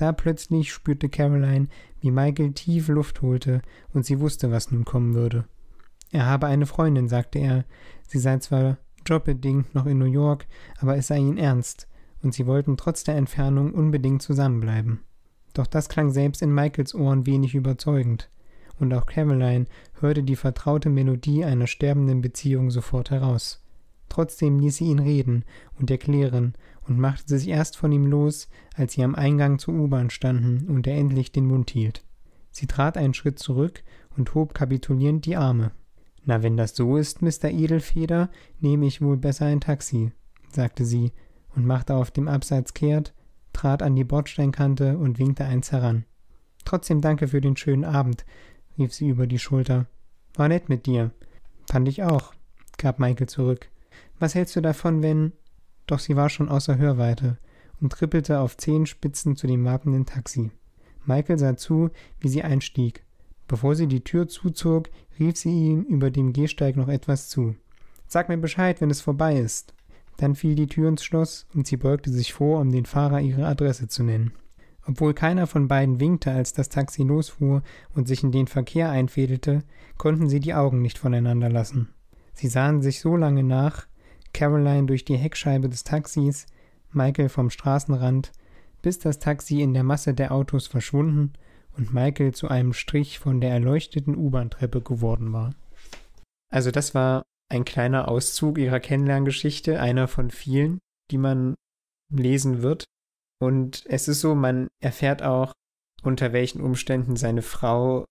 Da plötzlich spürte Caroline, wie Michael tief Luft holte, und sie wusste, was nun kommen würde. Er habe eine Freundin, sagte er. Sie sei zwar jobbedingt noch in New York, aber es sei ihnen ernst, und sie wollten trotz der Entfernung unbedingt zusammenbleiben. Doch das klang selbst in Michaels Ohren wenig überzeugend, und auch Caroline hörte die vertraute Melodie einer sterbenden Beziehung sofort heraus. Trotzdem ließ sie ihn reden und erklären und machte sich erst von ihm los, als sie am Eingang zur U-Bahn standen und er endlich den Mund hielt. Sie trat einen Schritt zurück und hob kapitulierend die Arme. Na, wenn das so ist, Mr. Edelfeder, nehme ich wohl besser ein Taxi, sagte sie und machte auf dem Abseits kehrt, trat an die Bordsteinkante und winkte eins heran. Trotzdem danke für den schönen Abend, rief sie über die Schulter. War nett mit dir. Fand ich auch, gab Michael zurück. Was hältst du davon, wenn doch sie war schon außer Hörweite und trippelte auf Zehenspitzen zu dem wartenden Taxi. Michael sah zu, wie sie einstieg. Bevor sie die Tür zuzog, rief sie ihm über dem Gehsteig noch etwas zu. Sag mir Bescheid, wenn es vorbei ist. Dann fiel die Tür ins Schloss und sie beugte sich vor, um den Fahrer ihre Adresse zu nennen. Obwohl keiner von beiden winkte, als das Taxi losfuhr und sich in den Verkehr einfädelte, konnten sie die Augen nicht voneinander lassen. Sie sahen sich so lange nach, Caroline durch die Heckscheibe des Taxis, Michael vom Straßenrand, bis das Taxi in der Masse der Autos verschwunden und Michael zu einem Strich von der erleuchteten U-Bahn-Treppe geworden war. Also das war ein kleiner Auszug ihrer Kennenlerngeschichte, einer von vielen, die man lesen wird. Und es ist so, man erfährt auch, unter welchen Umständen seine Frau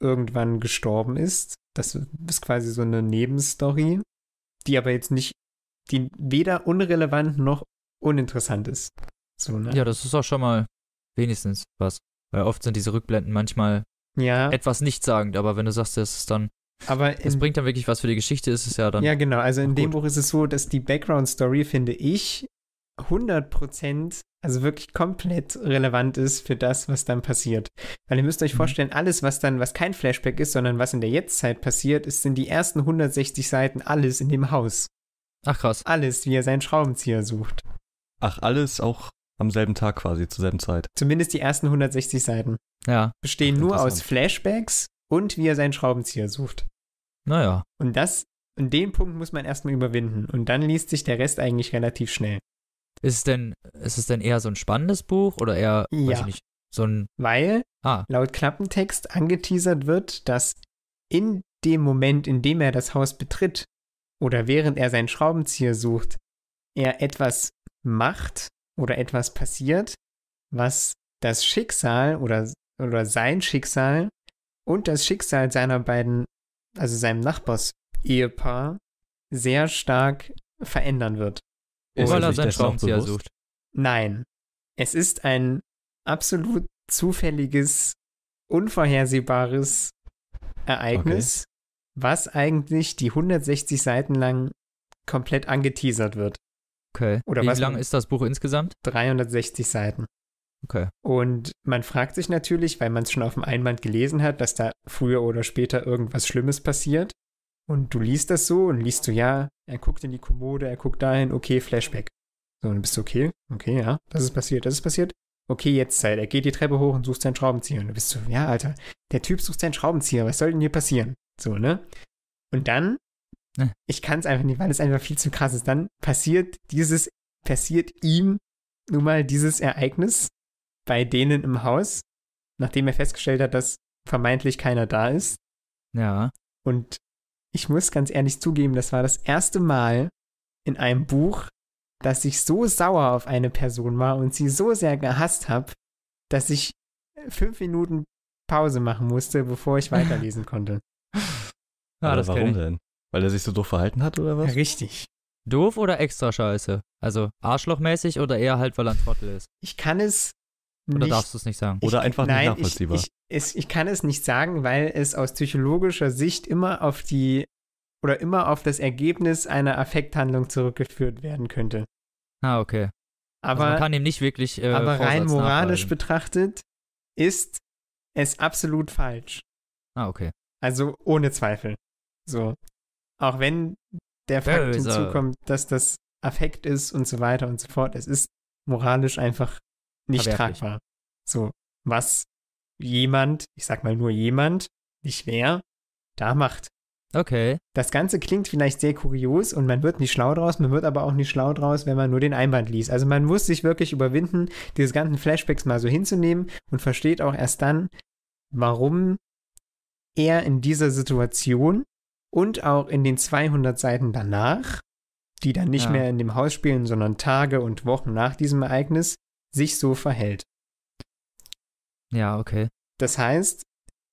irgendwann gestorben ist. Das ist quasi so eine Nebenstory, die aber jetzt nicht die weder unrelevant noch uninteressant ist. So, ne? Ja, das ist auch schon mal wenigstens was. Weil oft sind diese Rückblenden manchmal ja. etwas nichtssagend, aber wenn du sagst, das ist dann. Aber in, bringt dann wirklich was für die Geschichte, ist es ja dann. Ja, genau. Also in dem Buch ist es so, dass die Background-Story, finde ich, 100%, also wirklich komplett relevant ist für das, was dann passiert. Weil ihr müsst euch mhm. vorstellen, alles, was dann, was kein Flashback ist, sondern was in der Jetztzeit passiert, ist, sind die ersten 160 Seiten alles in dem Haus. Ach krass. Alles, wie er seinen Schraubenzieher sucht. Ach, alles auch am selben Tag quasi, zur selben Zeit. Zumindest die ersten 160 Seiten. Ja. Bestehen Ach, nur aus Flashbacks und wie er seinen Schraubenzieher sucht. Naja. Und das, und den Punkt muss man erstmal überwinden. Und dann liest sich der Rest eigentlich relativ schnell. Ist es denn, ist es denn eher so ein spannendes Buch oder eher, ja. Nicht, so ein. Weil ah. laut Klappentext angeteasert wird, dass in dem Moment, in dem er das Haus betritt, oder während er seinen Schraubenzieher sucht, er etwas macht oder etwas passiert, was das Schicksal oder, oder sein Schicksal und das Schicksal seiner beiden, also seinem Nachbars-Ehepaar, sehr stark verändern wird. Ist weil er seinen Schraubenzieher sucht. Nein. Es ist ein absolut zufälliges, unvorhersehbares Ereignis, was eigentlich die 160 Seiten lang komplett angeteasert wird. Okay. Oder Wie lang ist das Buch insgesamt? 360 Seiten. Okay. Und man fragt sich natürlich, weil man es schon auf dem Einband gelesen hat, dass da früher oder später irgendwas Schlimmes passiert. Und du liest das so und liest du, ja, er guckt in die Kommode, er guckt dahin, okay, Flashback. So, und du bist okay, okay, ja, das ist passiert, das ist passiert. Okay, jetzt Zeit. Er geht die Treppe hoch und sucht seinen Schraubenzieher. Und du bist so, ja, Alter, der Typ sucht seinen Schraubenzieher, was soll denn hier passieren? So, ne? Und dann, ne. ich kann es einfach nicht, weil es einfach viel zu krass ist. Dann passiert dieses, passiert ihm nun mal dieses Ereignis bei denen im Haus, nachdem er festgestellt hat, dass vermeintlich keiner da ist. Ja. Und ich muss ganz ehrlich zugeben, das war das erste Mal in einem Buch, dass ich so sauer auf eine Person war und sie so sehr gehasst habe, dass ich fünf Minuten Pause machen musste, bevor ich weiterlesen konnte ah, warum denn? Weil er sich so doof verhalten hat oder was? Ja, richtig. Doof oder extra scheiße? Also arschlochmäßig oder eher halt, weil er ein Trottel ist? Ich kann es. Oder nicht, darfst du es nicht sagen? Ich, oder einfach nein, nicht nachvollziehbar. Ich, ich, es, ich kann es nicht sagen, weil es aus psychologischer Sicht immer auf die oder immer auf das Ergebnis einer Affekthandlung zurückgeführt werden könnte. Ah, okay. Also aber also man kann ihm nicht wirklich. Äh, aber Vorsatz rein moralisch betrachtet ist es absolut falsch. Ah, okay. Also ohne Zweifel. So. Auch wenn der Fakt Böse. hinzukommt, dass das Affekt ist und so weiter und so fort. Es ist moralisch einfach nicht tragbar. So, was jemand, ich sag mal nur jemand, nicht wer, da macht. Okay. Das Ganze klingt vielleicht sehr kurios und man wird nicht schlau draus, man wird aber auch nicht schlau draus, wenn man nur den Einband liest. Also man muss sich wirklich überwinden, diese ganzen Flashbacks mal so hinzunehmen und versteht auch erst dann, warum er in dieser Situation und auch in den 200 Seiten danach, die dann nicht ja. mehr in dem Haus spielen, sondern Tage und Wochen nach diesem Ereignis, sich so verhält. Ja, okay. Das heißt,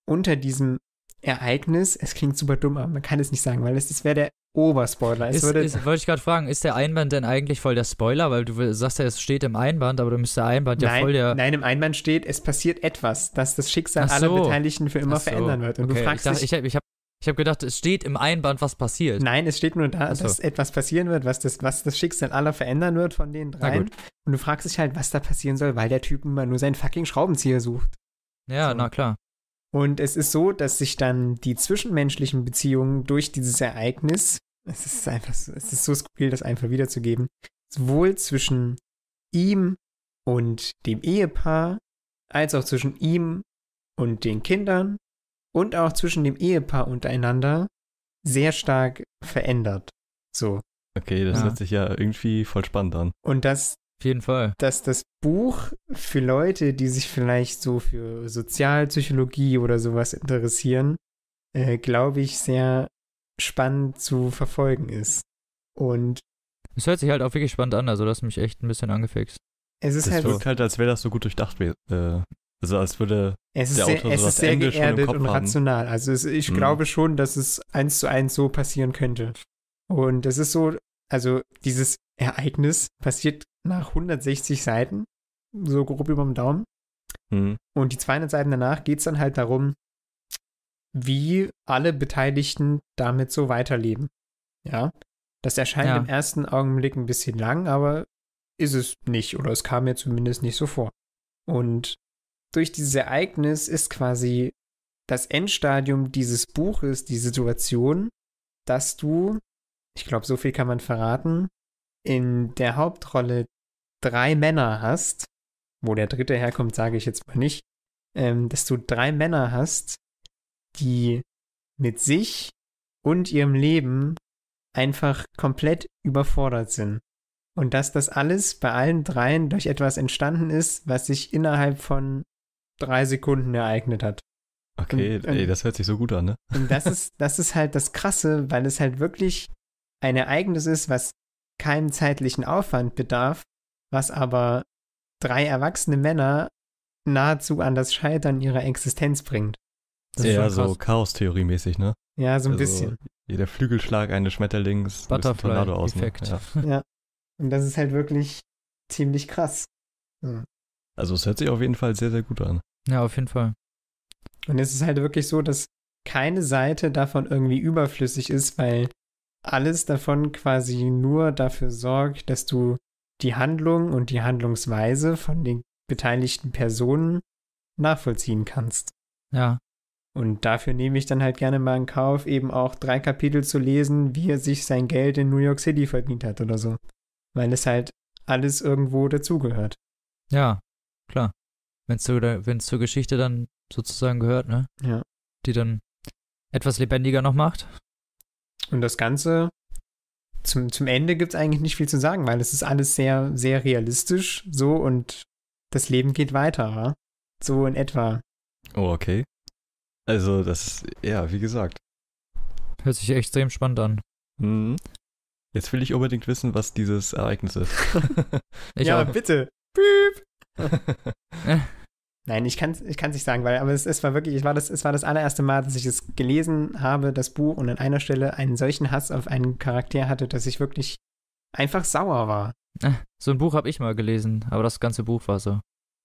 unter diesem Ereignis, es klingt super dumm, aber man kann es nicht sagen, weil es, es wäre der Oberspoiler. ist, ist, wollte ich gerade fragen, ist der Einband denn eigentlich voll der Spoiler? Weil du sagst ja, es steht im Einband, aber du müsste der Einband ja voll der. Nein, im Einband steht, es passiert etwas, das das Schicksal so. aller Beteiligten für immer so. verändern wird. Und okay. du fragst ich dachte, dich. Ich, ich habe ich hab gedacht, es steht im Einband, was passiert. Nein, es steht nur da, so. dass etwas passieren wird, was das, was das Schicksal aller verändern wird von den drei. Und du fragst dich halt, was da passieren soll, weil der Typ immer nur seinen fucking Schraubenzieher sucht. Ja, na klar. Und es ist so, dass sich dann die zwischenmenschlichen Beziehungen durch dieses Ereignis es ist einfach so, es ist so skurril, das einfach wiederzugeben. Sowohl zwischen ihm und dem Ehepaar, als auch zwischen ihm und den Kindern und auch zwischen dem Ehepaar untereinander sehr stark verändert. So. Okay, das ja. hört sich ja irgendwie voll spannend an. Und das. Auf jeden Fall. Dass das Buch für Leute, die sich vielleicht so für Sozialpsychologie oder sowas interessieren, äh, glaube ich, sehr spannend zu verfolgen ist. Und es hört sich halt auch wirklich spannend an, also das mich echt ein bisschen angefixt. Es ist das halt wirkt so. halt, als wäre das so gut durchdacht. Äh, also als würde es ist der Autor sehr, es so ist sehr Ende geerdet und rational. Haben. Also es, ich hm. glaube schon, dass es eins zu eins so passieren könnte. Und das ist so, also dieses Ereignis passiert nach 160 Seiten, so grob über dem Daumen. Hm. Und die 200 Seiten danach geht es dann halt darum, wie alle Beteiligten damit so weiterleben. Ja, das erscheint ja. im ersten Augenblick ein bisschen lang, aber ist es nicht oder es kam mir zumindest nicht so vor. Und durch dieses Ereignis ist quasi das Endstadium dieses Buches die Situation, dass du, ich glaube, so viel kann man verraten, in der Hauptrolle drei Männer hast, wo der dritte herkommt, sage ich jetzt mal nicht, ähm, dass du drei Männer hast, die mit sich und ihrem Leben einfach komplett überfordert sind. Und dass das alles bei allen dreien durch etwas entstanden ist, was sich innerhalb von drei Sekunden ereignet hat. Okay, und, und, ey, das hört sich so gut an, ne? Und das ist, das ist halt das Krasse, weil es halt wirklich ein Ereignis ist, was keinen zeitlichen Aufwand bedarf, was aber drei erwachsene Männer nahezu an das Scheitern ihrer Existenz bringt. Das Eher so Chaos-Theorie-mäßig, ne? Ja, so ein also bisschen. Jeder Flügelschlag eines Schmetterlings Butterfly-Effekt. Ne? Ja. ja. Und das ist halt wirklich ziemlich krass. Ja. Also es hört sich auf jeden Fall sehr, sehr gut an. Ja, auf jeden Fall. Und es ist halt wirklich so, dass keine Seite davon irgendwie überflüssig ist, weil alles davon quasi nur dafür sorgt, dass du die Handlung und die Handlungsweise von den beteiligten Personen nachvollziehen kannst. Ja. Und dafür nehme ich dann halt gerne mal in Kauf, eben auch drei Kapitel zu lesen, wie er sich sein Geld in New York City verdient hat oder so. Weil es halt alles irgendwo dazugehört. Ja, klar. Wenn es zu, zur Geschichte dann sozusagen gehört, ne? Ja. Die dann etwas lebendiger noch macht. Und das Ganze, zum, zum Ende gibt es eigentlich nicht viel zu sagen, weil es ist alles sehr, sehr realistisch so und das Leben geht weiter, wa? So in etwa. Oh, okay. Also, das, ja, wie gesagt. Hört sich extrem spannend an. Mhm. Jetzt will ich unbedingt wissen, was dieses Ereignis ist. ja, auch. bitte. Piep. Nein, ich kann es ich kann's nicht sagen, weil, aber es, es war wirklich, es war, das, es war das allererste Mal, dass ich es gelesen habe, das Buch, und an einer Stelle einen solchen Hass auf einen Charakter hatte, dass ich wirklich einfach sauer war. Äh, so ein Buch habe ich mal gelesen, aber das ganze Buch war so.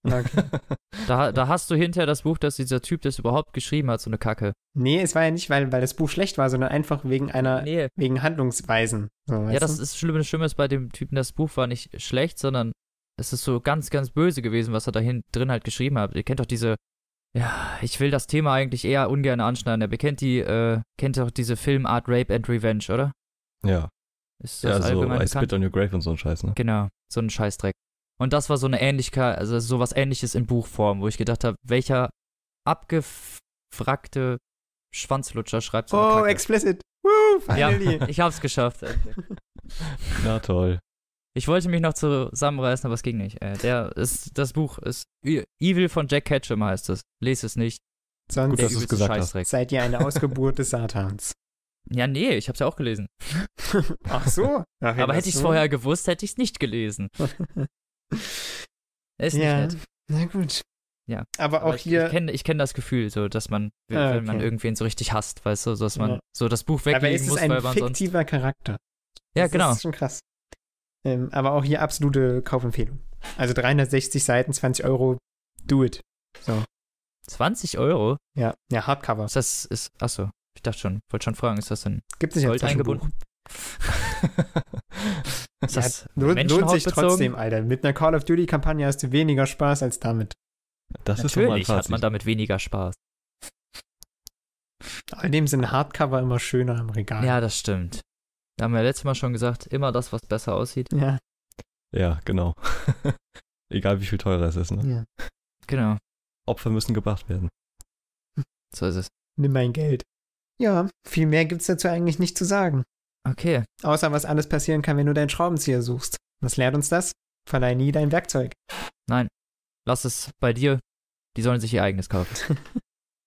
Okay. da, da hast du hinterher das Buch, dass dieser Typ das überhaupt geschrieben hat, so eine Kacke. Nee, es war ja nicht, weil, weil das Buch schlecht war, sondern einfach wegen einer, nee. wegen Handlungsweisen. So, ja, das ist schlimm. Das Schlimme ist bei dem Typen, das Buch war nicht schlecht, sondern es ist so ganz, ganz böse gewesen, was er da drin halt geschrieben hat. Ihr kennt doch diese, ja, ich will das Thema eigentlich eher ungern anschneiden, aber ihr kennt die, äh, kennt doch diese Filmart Rape and Revenge, oder? Ja. Ist das ja, so I Spit on Your Grave und so ein Scheiß, ne? Genau, so ein Scheißdreck. Und das war so eine Ähnlichkeit, also sowas ähnliches in Buchform, wo ich gedacht habe, welcher abgefragte Schwanzlutscher schreibt so Oh, explicit. Woo, finally. Ja, ich hab's geschafft. Na toll. Ich wollte mich noch zusammenreißen, aber es ging nicht. Äh, der ist, das Buch ist Evil von Jack Ketchum heißt es. Lest es nicht. Sonst Gut, dass es gesagt hast. Seid ihr eine Ausgeburt des Satans? Ja, nee, ich hab's ja auch gelesen. Ach so. Ach, aber hätte ich's so. vorher gewusst, hätte ich's nicht gelesen. Ist ja. nicht nett. Na gut. Ja. Aber, aber auch ich, hier. Ich kenne kenn das Gefühl, so, dass man, wenn ah, okay. man irgendwen so richtig hasst, weißt du, so, dass man ja. so das Buch weglegen muss, weil man sonst. Aber es ist ein fiktiver Charakter. Ja, das genau. Das ist schon krass. Ähm, aber auch hier absolute Kaufempfehlung. Also 360 Seiten, 20 Euro, do it. So. 20 Euro? Ja, ja, Hardcover. Ist das, ist, achso, ich dachte schon, wollte schon fragen, ist das denn Gibt es Gold eingebunden? Ist ja, das lohnt, lohnt sich trotzdem, Alter. Mit einer Call of Duty-Kampagne hast du weniger Spaß als damit. Das Natürlich ist hat man damit weniger Spaß. In dem sind Hardcover immer schöner im Regal. Ja, das stimmt. Da haben wir ja letztes Mal schon gesagt, immer das, was besser aussieht. Ja. Ja, genau. Egal wie viel teurer es ist, ne? Ja. Genau. Opfer müssen gebracht werden. So ist es. Nimm mein Geld. Ja, viel mehr gibt es dazu eigentlich nicht zu sagen. Okay. Außer was alles passieren kann, wenn du deinen Schraubenzieher suchst. Was lehrt uns das? Verleih nie dein Werkzeug. Nein. Lass es bei dir. Die sollen sich ihr eigenes kaufen.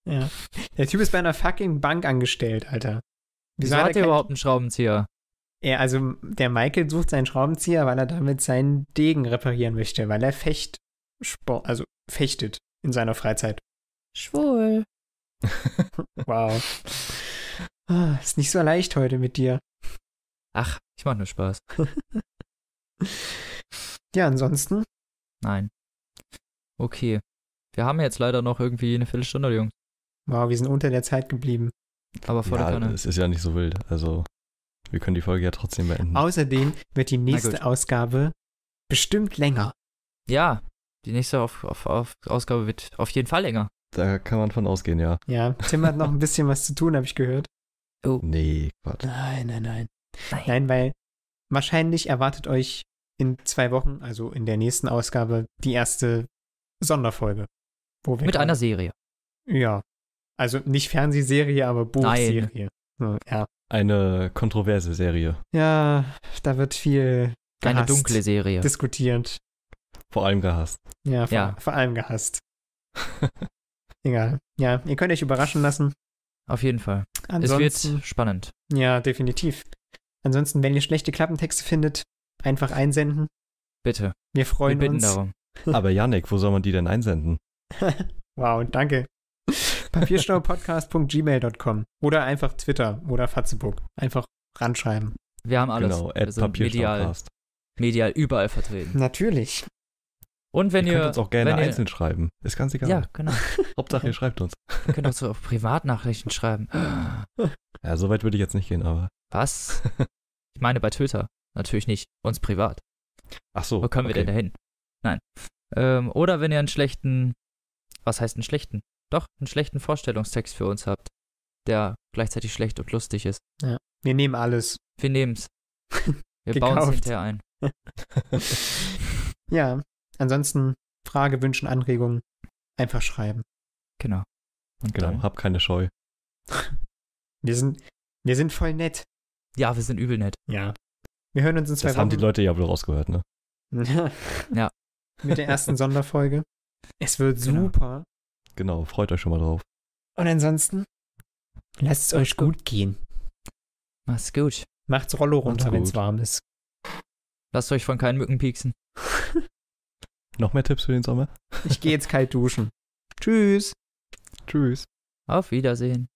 ja. Der Typ ist bei einer fucking Bank angestellt, Alter. Wieso, hat er überhaupt einen Schraubenzieher? Ja, also der Michael sucht seinen Schraubenzieher, weil er damit seinen Degen reparieren möchte, weil er fecht, also fechtet in seiner Freizeit. Schwul. wow. Ah, ist nicht so leicht heute mit dir. Ach, ich mach nur Spaß. ja, ansonsten? Nein. Okay. Wir haben jetzt leider noch irgendwie eine Viertelstunde, Jungs. Wow, wir sind unter der Zeit geblieben. Aber vor ja, der Kanne. Es ist ja nicht so wild. Also, wir können die Folge ja trotzdem beenden. Außerdem wird die nächste Ausgabe bestimmt länger. Ja, die nächste auf, auf, auf Ausgabe wird auf jeden Fall länger. Da kann man von ausgehen, ja. Ja, Tim hat noch ein bisschen was zu tun, habe ich gehört. Oh. Nee, Gott. Nein, nein, nein. Nein, nein weil wahrscheinlich erwartet euch in zwei Wochen, also in der nächsten Ausgabe, die erste Sonderfolge. Mit kommen. einer Serie. Ja. Also nicht Fernsehserie, aber Buchserie. Ja. Eine kontroverse Serie. Ja, da wird viel. Gehasst, Eine dunkle Serie. Diskutiert. Vor allem gehasst. Ja, vor, ja. vor allem gehasst. Egal. Ja, ihr könnt euch überraschen lassen. Auf jeden Fall. Ansonsten, es wird spannend. Ja, definitiv. Ansonsten, wenn ihr schlechte Klappentexte findet, einfach einsenden. Bitte. Wir freuen Wir bitten uns. darum. Aber Janik, wo soll man die denn einsenden? wow, danke. Papierstaupodcast.gmail.com oder einfach Twitter oder Fatzebook. Einfach ranschreiben. Wir haben alles. Genau, also medial, medial überall vertreten. Natürlich. Und wenn ihr, ihr könnt uns auch gerne einzeln ihr, schreiben. Ist ganz egal. Ja, genau. Hauptsache, ihr schreibt uns. Ihr könnt uns auch Privatnachrichten schreiben. ja, so weit würde ich jetzt nicht gehen, aber. Was? Ich meine bei Twitter. Natürlich nicht. Uns privat. Ach so. Wo können okay. wir denn hin? Nein. Ähm, oder wenn ihr einen schlechten, was heißt einen schlechten? Doch, einen schlechten Vorstellungstext für uns habt, der gleichzeitig schlecht und lustig ist. Ja. Wir nehmen alles. Wir nehmen's. Wir bauen es hinterher ein. ja. Ansonsten Frage, Wünsche, Anregungen einfach schreiben. Genau. Und genau, dann? hab keine Scheu. wir sind, wir sind voll nett. Ja, wir sind übel nett. Ja. Wir hören uns in zwei Wochen. Das haben die Leute ja wohl rausgehört, ne? ja. Mit der ersten Sonderfolge. Es wird genau. super. Genau, freut euch schon mal drauf. Und ansonsten, lasst es euch gut, gut gehen. Macht's gut. Macht's Rollo runter, wenn's warm ist. Lasst euch von keinen Mücken pieksen. Noch mehr Tipps für den Sommer? Ich gehe jetzt kalt duschen. Tschüss. Tschüss. Auf Wiedersehen.